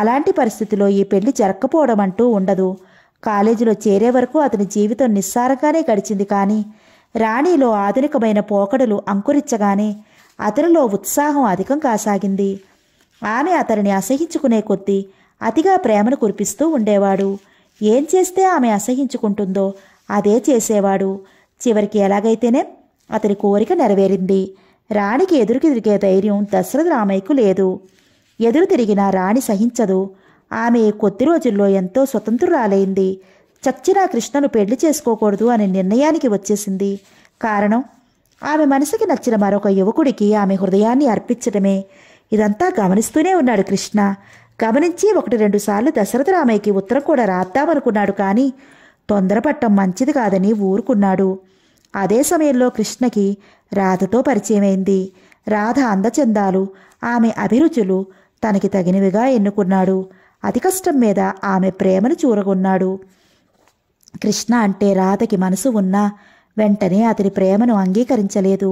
అలాంటి పరిస్థితిలో ఈ పెళ్లి జరగకపోవడం అంటూ ఉండదు కాలేజీలో చేరే వరకు అతని జీవితం నిస్సారంగానే గడిచింది కానీ రాణిలో ఆధునికమైన పోకడలు అంకురించగానే అతనిలో ఉత్సాహం అధికం కాసాగింది ఆమె అతనిని అసహించుకునే కొద్దీ అతిగా ప్రేమను కురిపిస్తూ ఉండేవాడు ఏం చేస్తే ఆమె అసహించుకుంటుందో అదే చేసేవాడు చివరికి ఎలాగైతేనే అతని కోరిక నెరవేరింది రాణికి ఎదురు తిరిగే ధైర్యం దశరథ రామయ్యకు లేదు ఎదురు తిరిగిన రాణి సహించదు ఆమె కొద్ది రోజుల్లో ఎంతో స్వతంత్రురాలైంది చచ్చినా కృష్ణను పెళ్లి చేసుకోకూడదు అనే నిర్ణయానికి వచ్చేసింది కారణం ఆమె మనసుకి నచ్చిన మరొక యువకుడికి ఆమె హృదయాన్ని అర్పించడమే ఇదంతా గమనిస్తూనే ఉన్నాడు కృష్ణ గమనించి ఒకటి రెండు సార్లు దశరథ రామయ్యకి ఉత్తరం కూడా రాద్దామనుకున్నాడు కానీ తొందరపట్టం మంచిది కాదని ఊరుకున్నాడు అదే సమయంలో కృష్ణకి రాధతో పరిచయమైంది రాధ అందచందాలు ఆమె అభిరుచులు తనకి తగినవిగా ఎన్నుకున్నాడు అతి కష్టం మీద ఆమె ప్రేమను చూరగొన్నాడు కృష్ణ అంటే రాధకి మనసు ఉన్నా వెంటనే అతని ప్రేమను అంగీకరించలేదు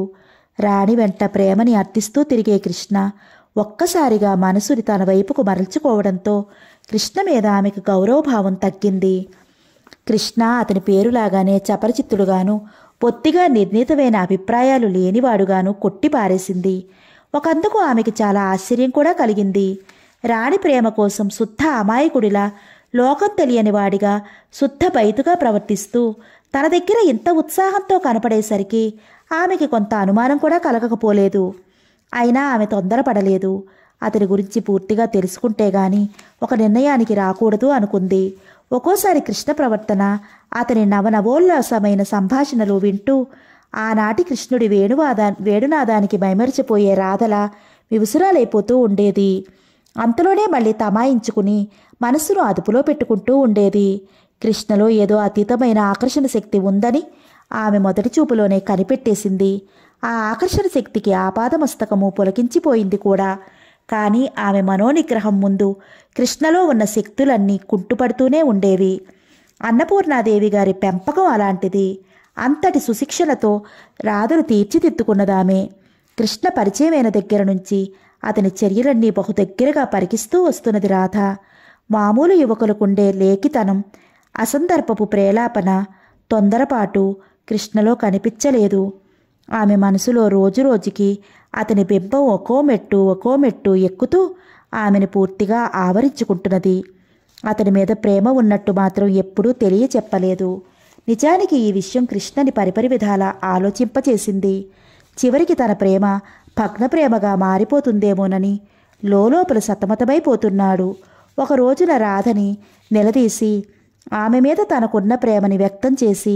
రాణి వెంట ప్రేమని అర్థిస్తూ తిరిగే కృష్ణ ఒక్కసారిగా మనసుని తన వైపుకు మరల్చుకోవడంతో కృష్ణ మీద ఆమెకు గౌరవభావం తగ్గింది కృష్ణ అతని పేరులాగానే చపరచిత్తుడుగాను పొత్తిగా నిర్ణీతమైన అభిప్రాయాలు లేనివాడుగాను కొట్టిపారేసింది ఒకందుకు ఆమెకి చాలా ఆశ్చర్యం కూడా కలిగింది రాణి ప్రేమ కోసం శుద్ధ అమాయకుడిలా లోకం తెలియని వాడిగా శుద్ధ బయతుగా ప్రవర్తిస్తూ తన దగ్గర ఇంత ఉత్సాహంతో కనపడేసరికి ఆమెకి కొంత అనుమానం కూడా కలగకపోలేదు అయినా ఆమె తొందరపడలేదు అతని గురించి పూర్తిగా తెలుసుకుంటే గాని ఒక నిర్ణయానికి రాకూడదు అనుకుంది ఒక్కోసారి కృష్ణ ప్రవర్తన అతని నవనవోల్లాసమైన సంభాషణలు వింటూ ఆనాటి కృష్ణుడి వేణువాదా వేణునాదానికి మైమరిచిపోయే రాధల వివసురాలైపోతూ ఉండేది అంతలోనే మళ్ళీ తమాయించుకుని మనసును అదుపులో పెట్టుకుంటూ ఉండేది కృష్ణలో ఏదో అతీతమైన ఆకర్షణ శక్తి ఉందని ఆమె మొదటి చూపులోనే కనిపెట్టేసింది ఆ ఆకర్షణ శక్తికి ఆపాదమస్తకము పొలకించిపోయింది కూడా కానీ ఆమె మనోనిగ్రహం ముందు కృష్ణలో ఉన్న శక్తులన్నీ కుంటుపడుతూనే ఉండేవి అన్నపూర్ణాదేవి గారి పెంపకం అలాంటిది అంతటి సుశిక్షణతో రాధను తీర్చిదిద్దుకున్నదామే కృష్ణ పరిచయమైన దగ్గర నుంచి అతని చర్యలన్నీ బహు దగ్గరగా పరికిస్తూ వస్తున్నది రాధ మామూలు యువకులకుండే లేఖితనం అసందర్భపు ప్రేలాపన తొందరపాటు కృష్ణలో కనిపించలేదు ఆమె మనసులో రోజురోజుకి అతని బింబం ఒక్కో మెట్టు ఒక్కో మెట్టు ఎక్కుతూ ఆమెను పూర్తిగా ఆవరించుకుంటున్నది అతని మీద ప్రేమ ఉన్నట్టు మాత్రం ఎప్పుడూ తెలియ చెప్పలేదు నిజానికి ఈ విషయం కృష్ణని పరిపరి విధాల ఆలోచింపచేసింది చివరికి తన ప్రేమ భగ్న ప్రేమగా మారిపోతుందేమోనని లోపల సతమతమైపోతున్నాడు ఒక రోజున రాధని నిలదీసి ఆమె మీద తనకున్న ప్రేమని వ్యక్తం చేసి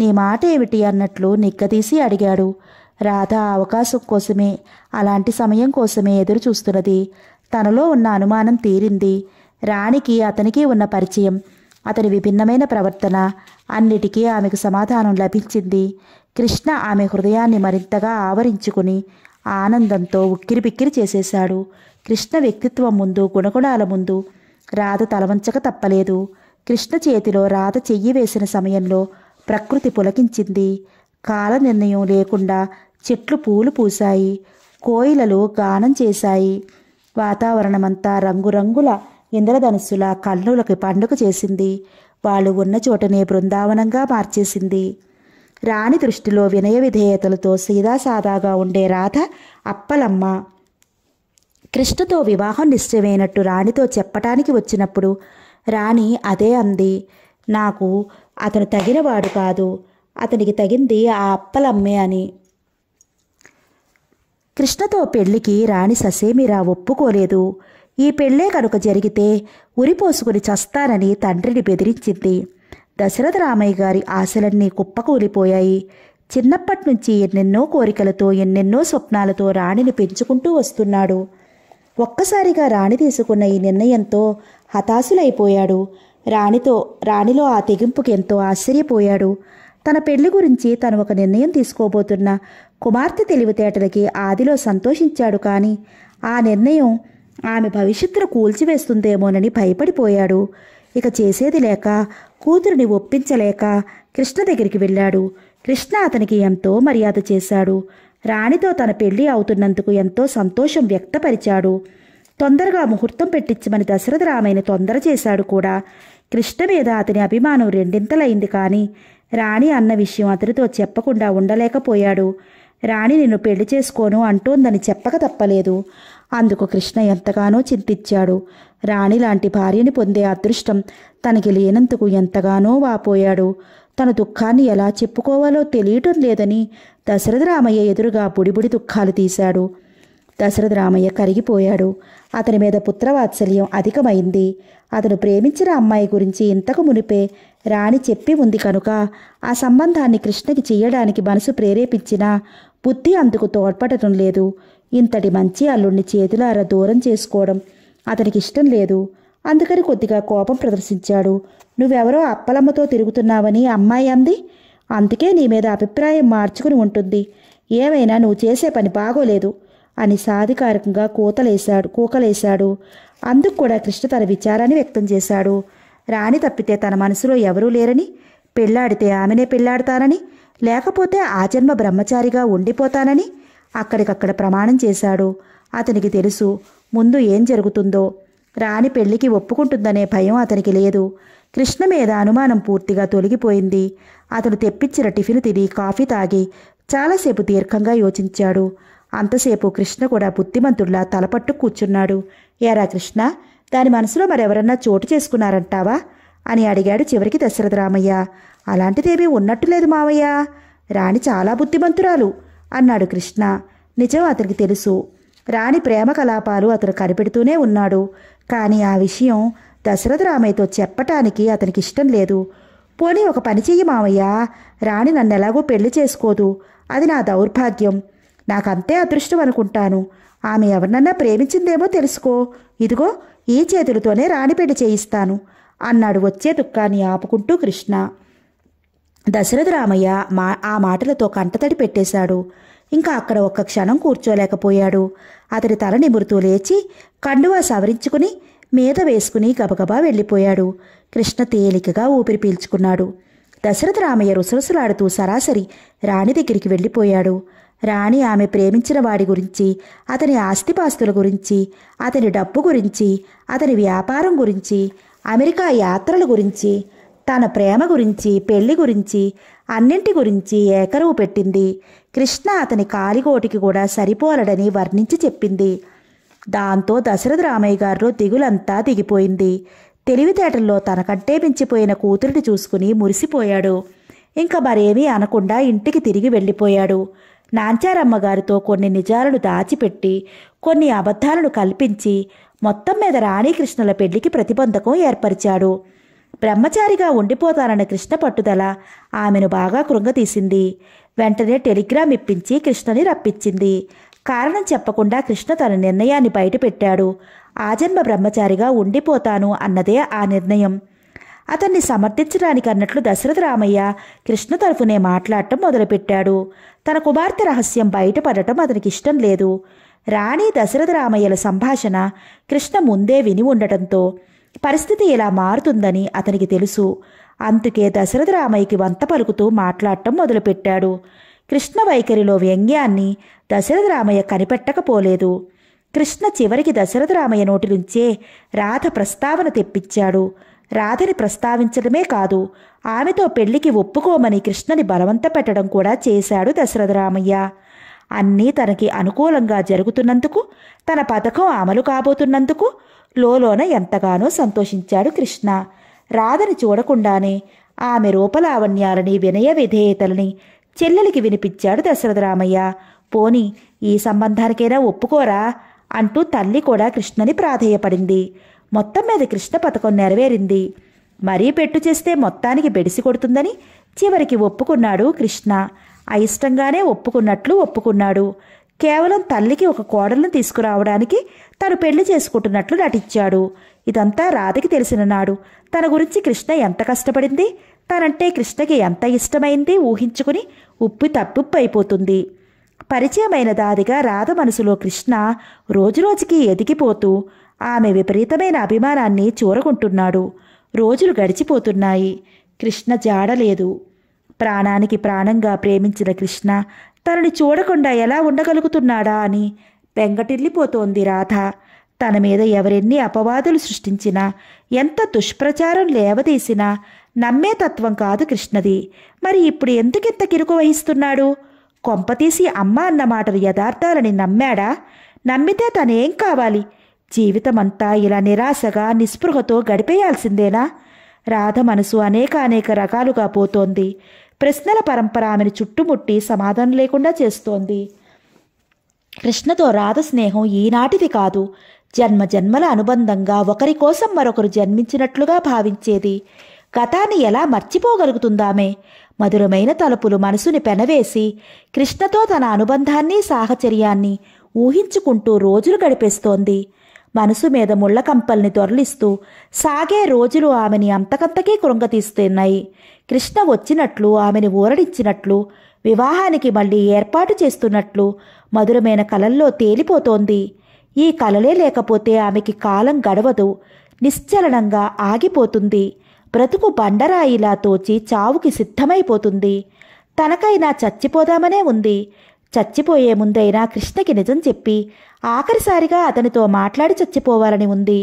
నీ మాట ఏమిటి అన్నట్లు నిగ్గదీసి అడిగాడు రాధ అవకాశం కోసమే అలాంటి సమయం కోసమే ఎదురు చూస్తున్నది తనలో ఉన్న అనుమానం తీరింది రాణికి అతనికి ఉన్న పరిచయం అతని విభిన్నమైన ప్రవర్తన అన్నిటికీ ఆమెకు సమాధానం లభించింది కృష్ణ ఆమె హృదయాన్ని మరింతగా ఆవరించుకుని ఆనందంతో ఉక్కిరిబిక్కిరి చేసేశాడు కృష్ణ వ్యక్తిత్వం ముందు గుణగుణాల ముందు రాధ తలవంచక తప్పలేదు కృష్ణ చేతిలో రాధ చెయ్యి వేసిన సమయంలో ప్రకృతి పులకించింది కాల నిర్ణయం లేకుండా చెట్లు పూలు పూశాయి కోయిలలు గానం చేశాయి వాతావరణమంతా రంగురంగుల ఇంద్రధనుస్సుల కల్లులకి పండుగ చేసింది వాళ్ళు ఉన్న చోటనే బృందావనంగా మార్చేసింది రాణి దృష్టిలో వినయ విధేయతలతో సీదాసాదాగా ఉండే రాధ అప్పలమ్మ కృష్ణతో వివాహం నిశ్చయమైనట్టు రాణితో చెప్పటానికి వచ్చినప్పుడు రాణి అదే అంది నాకు అతను తగినవాడు కాదు అతనికి తగింది ఆ అప్పలమ్మే అని కృష్ణతో పెళ్లికి రాణి ససేమిరా ఒప్పుకోలేదు ఈ పెళ్ళే కనుక జరిగితే ఉరిపోసుకుని చస్తానని తండ్రిని బెదిరించింది దశరథ రామయ్య గారి ఆశలన్నీ కుప్పకూలిపోయాయి చిన్నప్పటి నుంచి ఎన్నెన్నో కోరికలతో ఎన్నెన్నో స్వప్నాలతో రాణిని పెంచుకుంటూ వస్తున్నాడు ఒక్కసారిగా రాణి తీసుకున్న ఈ నిర్ణయంతో హతాశులైపోయాడు రాణితో రాణిలో ఆ తెగింపుకి ఎంతో ఆశ్చర్యపోయాడు తన పెళ్లి గురించి తను ఒక నిర్ణయం తీసుకోబోతున్న కుమార్తె తెలివితేటలకి ఆదిలో సంతోషించాడు కానీ ఆ నిర్ణయం ఆమె భవిష్యత్తును కూల్చివేస్తుందేమోనని భయపడిపోయాడు ఇక చేసేది లేక కూతురిని ఒప్పించలేక కృష్ణ దగ్గరికి వెళ్ళాడు కృష్ణ అతనికి ఎంతో మర్యాద చేశాడు రాణితో తన పెళ్లి అవుతున్నందుకు ఎంతో సంతోషం వ్యక్తపరిచాడు తొందరగా ముహూర్తం పెట్టించమని దశరథ రామయ్యని తొందర చేశాడు కూడా కృష్ణ మీద అతని అభిమానం రెండింతలైంది కానీ రాణి అన్న విషయం అతనితో చెప్పకుండా ఉండలేకపోయాడు రాణి నిన్ను పెళ్లి చేసుకోను అంటోందని చెప్పక తప్పలేదు అందుకు కృష్ణ ఎంతగానో చింతించాడు రాణి లాంటి భార్యని పొందే అదృష్టం తనకి లేనందుకు ఎంతగానో వాపోయాడు తన దుఃఖాన్ని ఎలా చెప్పుకోవాలో తెలియటం లేదని దశరథ రామయ్య ఎదురుగా బుడిబుడి దుఃఖాలు తీశాడు దశరథ రామయ్య కరిగిపోయాడు అతని మీద పుత్రవాత్సల్యం అధికమైంది అతను ప్రేమించిన అమ్మాయి గురించి ఇంతకు మునిపే రాణి చెప్పి ఉంది కనుక ఆ సంబంధాన్ని కృష్ణకి చేయడానికి మనసు ప్రేరేపించిన బుద్ధి అందుకు తోడ్పడటం లేదు ఇంతటి మంచి అల్లుడిని చేతులారా దూరం చేసుకోవడం అతనికి ఇష్టం లేదు అందుకని కొద్దిగా కోపం ప్రదర్శించాడు నువ్వెవరో అప్పలమ్మతో తిరుగుతున్నావని అమ్మాయి అంది అందుకే నీ మీద అభిప్రాయం మార్చుకుని ఉంటుంది ఏమైనా నువ్వు చేసే పని బాగోలేదు అని సాధికారికంగా కూతలేశాడు కూకలేశాడు అందుకు కూడా కృష్ణ తన విచారాన్ని వ్యక్తం చేశాడు రాణి తప్పితే తన మనసులో ఎవరూ లేరని పెళ్ళాడితే ఆమెనే పెళ్ళాడతానని లేకపోతే ఆ జన్మ బ్రహ్మచారిగా ఉండిపోతానని అక్కడికక్కడ ప్రమాణం చేశాడు అతనికి తెలుసు ముందు ఏం జరుగుతుందో రాణి పెళ్లికి ఒప్పుకుంటుందనే భయం అతనికి లేదు కృష్ణ మీద అనుమానం పూర్తిగా తొలగిపోయింది అతను తెప్పించిన టిఫిన్ తిని కాఫీ తాగి చాలాసేపు దీర్ఘంగా యోచించాడు అంతసేపు కృష్ణ కూడా బుద్ధిమంతుడిలా తలపట్టు కూర్చున్నాడు ఏరా కృష్ణ దాని మనసులో మరెవరన్నా చోటు చేసుకున్నారంటావా అని అడిగాడు చివరికి దశరథ రామయ్య అలాంటిదేమీ ఉన్నట్టు లేదు మావయ్య రాణి చాలా బుద్ధిమంతురాలు అన్నాడు కృష్ణ నిజం అతనికి తెలుసు రాణి ప్రేమ కలాపాలు అతను కనిపెడుతూనే ఉన్నాడు కానీ ఆ విషయం దశరథ రామయ్యతో చెప్పటానికి అతనికి ఇష్టం లేదు పోనీ ఒక పని చెయ్యి మామయ్య రాణి నన్ను ఎలాగో పెళ్లి చేసుకోదు అది నా దౌర్భాగ్యం నాకంతే అదృష్టం అనుకుంటాను ఆమె ఎవరినన్నా ప్రేమించిందేమో తెలుసుకో ఇదిగో ఈ చేతులతోనే రాణి పెళ్లి చేయిస్తాను అన్నాడు వచ్చే దుఃఖాన్ని ఆపుకుంటూ కృష్ణ దశరథ రామయ్య మా ఆ మాటలతో కంటతడి పెట్టేశాడు ఇంకా అక్కడ ఒక్క క్షణం కూర్చోలేకపోయాడు అతడి తల నిమురుతూ లేచి కండువా సవరించుకుని మీద వేసుకుని గబగబా వెళ్ళిపోయాడు కృష్ణ తేలికగా ఊపిరి పీల్చుకున్నాడు దశరథ రామయ్య రుసరుసలాడుతూ సరాసరి రాణి దగ్గరికి వెళ్ళిపోయాడు రాణి ఆమె ప్రేమించిన వాడి గురించి అతని ఆస్తిపాస్తుల గురించి అతని డబ్బు గురించి అతని వ్యాపారం గురించి అమెరికా యాత్రల గురించి తన ప్రేమ గురించి పెళ్లి గురించి అన్నింటి గురించి ఏకరువు పెట్టింది కృష్ణ అతని కాలిగోటికి కూడా సరిపోలడని వర్ణించి చెప్పింది దాంతో దశరథ రామయ్య గారు దిగులంతా దిగిపోయింది తెలివితేటల్లో తనకంటే మించిపోయిన కూతురిని చూసుకుని మురిసిపోయాడు ఇంకా మరేమీ అనకుండా ఇంటికి తిరిగి వెళ్ళిపోయాడు నాంచారమ్మ గారితో కొన్ని నిజాలను దాచిపెట్టి కొన్ని అబద్ధాలను కల్పించి మొత్తం మీద రాణీకృష్ణుల పెళ్లికి ప్రతిబంధకం ఏర్పరిచాడు బ్రహ్మచారిగా ఉండిపోతానన్న కృష్ణ పట్టుదల ఆమెను బాగా కృంగతీసింది వెంటనే టెలిగ్రామ్ ఇప్పించి కృష్ణని రప్పించింది కారణం చెప్పకుండా కృష్ణ తన నిర్ణయాన్ని బయటపెట్టాడు ఆజన్మ బ్రహ్మచారిగా ఉండిపోతాను అన్నదే ఆ నిర్ణయం అతన్ని సమర్థించడానికి అన్నట్లు దశరథ రామయ్య కృష్ణ తరఫునే మాట్లాడటం మొదలుపెట్టాడు తన కుమార్తె రహస్యం బయటపడటం అతనికి ఇష్టం లేదు రాణి దశరథ రామయ్యల సంభాషణ కృష్ణ ముందే విని ఉండటంతో పరిస్థితి ఇలా మారుతుందని అతనికి తెలుసు అందుకే దశరథ రామయ్యకి వంత పలుకుతూ మాట్లాడటం మొదలుపెట్టాడు కృష్ణ వైఖరిలో వ్యంగ్యాన్ని దశరథ రామయ్య కనిపెట్టకపోలేదు కృష్ణ చివరికి దశరథ రామయ్య నోటి నుంచే రాధ ప్రస్తావన తెప్పించాడు రాధని ప్రస్తావించడమే కాదు ఆమెతో పెళ్లికి ఒప్పుకోమని కృష్ణని బలవంత పెట్టడం కూడా చేశాడు దశరథ రామయ్య అన్నీ తనకి అనుకూలంగా జరుగుతున్నందుకు తన పథకం అమలు కాబోతున్నందుకు లోలోన ఎంతగానో సంతోషించాడు కృష్ణ రాధని చూడకుండానే ఆమె రూపలావణ్యాలని వినయ విధేయతలని చెల్లెలికి వినిపించాడు దశరథరామయ్య పోని ఈ సంబంధానికైనా ఒప్పుకోరా అంటూ తల్లి కూడా కృష్ణని ప్రాధేయపడింది మొత్తం మీద కృష్ణ పథకం నెరవేరింది మరీ పెట్టు చేస్తే మొత్తానికి బెడిసి కొడుతుందని చివరికి ఒప్పుకున్నాడు కృష్ణ అయిష్టంగానే ఒప్పుకున్నట్లు ఒప్పుకున్నాడు కేవలం తల్లికి ఒక కోడలను తీసుకురావడానికి తను పెళ్లి చేసుకుంటున్నట్లు నటించాడు ఇదంతా రాధకి తెలిసిన నాడు తన గురించి కృష్ణ ఎంత కష్టపడింది తనంటే కృష్ణకి ఎంత ఇష్టమైంది ఊహించుకుని ఉప్పు తప్పుప్పు అయిపోతుంది పరిచయమైన దాదిగా రాధ మనసులో కృష్ణ రోజురోజుకి ఎదిగిపోతూ ఆమె విపరీతమైన అభిమానాన్ని చూరగొంటున్నాడు రోజులు గడిచిపోతున్నాయి కృష్ణ జాడలేదు ప్రాణానికి ప్రాణంగా ప్రేమించిన కృష్ణ తనని చూడకుండా ఎలా ఉండగలుగుతున్నాడా అని వెంగటిల్లిపోతోంది రాధ తన మీద ఎవరెన్ని అపవాదులు సృష్టించినా ఎంత దుష్ప్రచారం లేవదీసినా నమ్మే తత్వం కాదు కృష్ణది మరి ఇప్పుడు ఎందుకింత కిరుకు వహిస్తున్నాడు కొంపతీసి అమ్మ అన్న మాటలు యథార్థాలని నమ్మాడా నమ్మితే తనేం కావాలి జీవితమంతా ఇలా నిరాశగా నిస్పృహతో గడిపేయాల్సిందేనా రాధ మనసు అనేక అనేక రకాలుగా పోతోంది ప్రశ్నల పరంపర ఆమెను చుట్టుముట్టి సమాధానం లేకుండా చేస్తోంది కృష్ణతో రాధ స్నేహం ఈనాటిది కాదు జన్మ జన్మల అనుబంధంగా ఒకరి కోసం మరొకరు జన్మించినట్లుగా భావించేది గతాన్ని ఎలా మర్చిపోగలుగుతుందామే మధురమైన తలుపులు మనసుని పెనవేసి కృష్ణతో తన అనుబంధాన్ని సాహచర్యాన్ని ఊహించుకుంటూ రోజులు గడిపేస్తోంది మనసు మీద ముళ్ళకంపల్ని కంపల్ని దొరలిస్తూ సాగే రోజులు ఆమెని అంతకంతకీ కృంగతీస్తున్నాయి కృష్ణ వచ్చినట్లు ఆమెని ఊరడించినట్లు వివాహానికి మళ్ళీ ఏర్పాటు చేస్తున్నట్లు మధురమైన కలల్లో తేలిపోతోంది ఈ కలలే లేకపోతే ఆమెకి కాలం గడవదు నిశ్చలనంగా ఆగిపోతుంది బ్రతుకు బండరాయిలా తోచి చావుకి సిద్ధమైపోతుంది తనకైనా చచ్చిపోదామనే ఉంది చచ్చిపోయే ముందైనా కృష్ణకి నిజం చెప్పి ఆఖరిసారిగా అతనితో మాట్లాడి చచ్చిపోవాలని ఉంది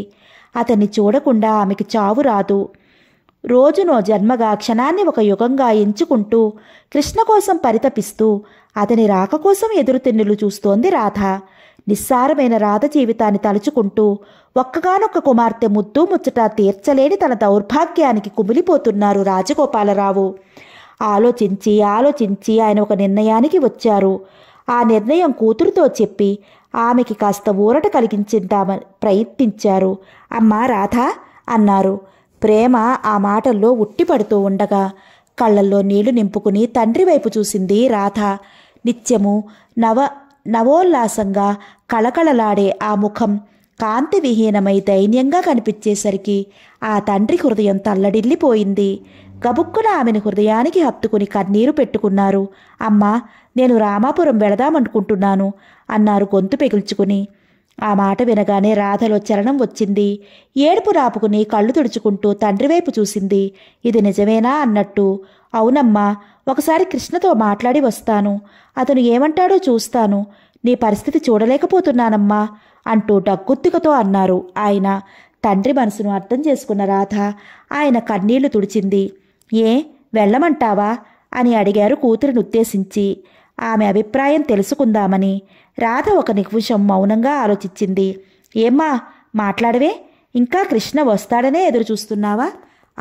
అతన్ని చూడకుండా ఆమెకి చావు రాదు రోజునో జన్మగా క్షణాన్ని ఒక యుగంగా ఎంచుకుంటూ కృష్ణ కోసం పరితపిస్తూ అతని రాక కోసం ఎదురుతెన్నులు చూస్తోంది రాధ నిస్సారమైన రాధ జీవితాన్ని తలుచుకుంటూ ఒక్కగానొక్క కుమార్తె ముద్దు ముచ్చట తీర్చలేని తన దౌర్భాగ్యానికి కుమిలిపోతున్నారు రాజగోపాలరావు ఆలోచించి ఆలోచించి ఆయన ఒక నిర్ణయానికి వచ్చారు ఆ నిర్ణయం కూతురుతో చెప్పి ఆమెకి కాస్త ఊరట కలిగించేద్దామని ప్రయత్నించారు అమ్మా రాధ అన్నారు ప్రేమ ఆ మాటల్లో ఉట్టిపడుతూ ఉండగా కళ్ళల్లో నీళ్లు నింపుకుని తండ్రి వైపు చూసింది రాధ నిత్యము నవ నవోల్లాసంగా కళకళలాడే ఆ ముఖం కాంతి విహీనమై దైన్యంగా కనిపించేసరికి ఆ తండ్రి హృదయం తల్లడిల్లిపోయింది గబుక్కున ఆమెను హృదయానికి హత్తుకుని కన్నీరు పెట్టుకున్నారు అమ్మా నేను రామాపురం వెళదామనుకుంటున్నాను అన్నారు గొంతు పెగుల్చుకుని ఆ మాట వినగానే రాధలో చలనం వచ్చింది ఏడుపు రాపుకుని కళ్ళు తుడుచుకుంటూ తండ్రి వైపు చూసింది ఇది నిజమేనా అన్నట్టు అవునమ్మా ఒకసారి కృష్ణతో మాట్లాడి వస్తాను అతను ఏమంటాడో చూస్తాను నీ పరిస్థితి చూడలేకపోతున్నానమ్మా అంటూ డగ్గుత్తుకతో అన్నారు ఆయన తండ్రి మనసును అర్థం చేసుకున్న రాధ ఆయన కన్నీళ్లు తుడిచింది ఏ వెళ్ళమంటావా అని అడిగారు కూతురినుద్దేశించి ఆమె అభిప్రాయం తెలుసుకుందామని రాధ ఒక నిమిషం మౌనంగా ఆలోచించింది ఏమ్మా మాట్లాడవే ఇంకా కృష్ణ వస్తాడనే ఎదురు చూస్తున్నావా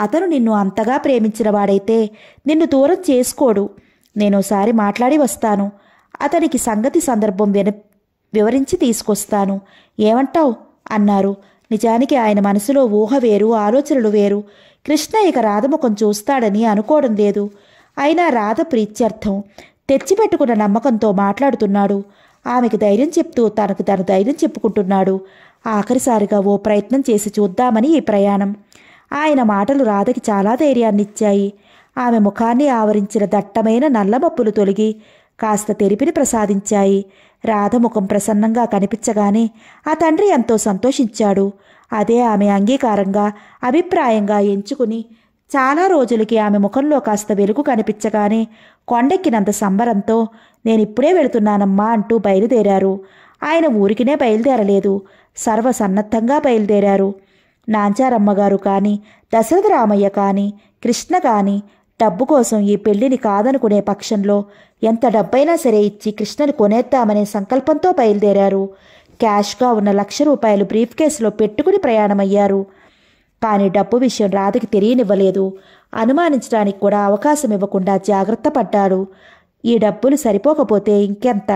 అతను నిన్ను అంతగా ప్రేమించిన వాడైతే నిన్ను దూరం చేసుకోడు నేనోసారి మాట్లాడి వస్తాను అతనికి సంగతి సందర్భం విన వివరించి తీసుకొస్తాను ఏమంటావు అన్నారు నిజానికి ఆయన మనసులో ఊహ వేరు ఆలోచనలు వేరు కృష్ణ ఇక రాధముఖం చూస్తాడని అనుకోవడం లేదు అయినా రాధ ప్రీత్యర్థం తెచ్చిపెట్టుకున్న నమ్మకంతో మాట్లాడుతున్నాడు ఆమెకు ధైర్యం చెప్తూ తనకు తను ధైర్యం చెప్పుకుంటున్నాడు ఆఖరిసారిగా ఓ ప్రయత్నం చేసి చూద్దామని ఈ ప్రయాణం ఆయన మాటలు రాధకి చాలా ధైర్యాన్నిచ్చాయి ఆమె ముఖాన్ని ఆవరించిన దట్టమైన నల్లమప్పులు తొలగి కాస్త తెరిపిని ప్రసాదించాయి రాధ ముఖం ప్రసన్నంగా కనిపించగానే ఆ తండ్రి ఎంతో సంతోషించాడు అదే ఆమె అంగీకారంగా అభిప్రాయంగా ఎంచుకుని చాలా రోజులకి ఆమె ముఖంలో కాస్త వెలుగు కనిపించగానే కొండెక్కినంత సంబరంతో నేనిప్పుడే వెళుతున్నానమ్మా అంటూ బయలుదేరారు ఆయన ఊరికినే బయలుదేరలేదు సర్వసన్నద్ధంగా బయలుదేరారు నాంచారమ్మగారు కానీ దశరథ రామయ్య కానీ కృష్ణ కానీ డబ్బు కోసం ఈ పెళ్లిని కాదనుకునే పక్షంలో ఎంత డబ్బైనా సరే ఇచ్చి కృష్ణను కొనేద్దామనే సంకల్పంతో బయలుదేరారు క్యాష్గా ఉన్న లక్ష రూపాయలు బ్రీఫ్ కేసులో పెట్టుకుని ప్రయాణమయ్యారు కానీ డబ్బు విషయం రాధకి తెలియనివ్వలేదు అనుమానించడానికి కూడా అవకాశం ఇవ్వకుండా జాగ్రత్త పడ్డాడు ఈ డబ్బులు సరిపోకపోతే ఇంకెంత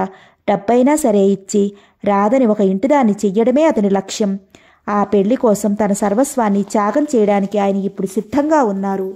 డబ్బైనా సరే ఇచ్చి రాధని ఒక ఇంటిదాన్ని చెయ్యడమే అతని లక్ష్యం ఆ పెళ్లి కోసం తన సర్వస్వాన్ని త్యాగం చేయడానికి ఆయన ఇప్పుడు సిద్ధంగా ఉన్నారు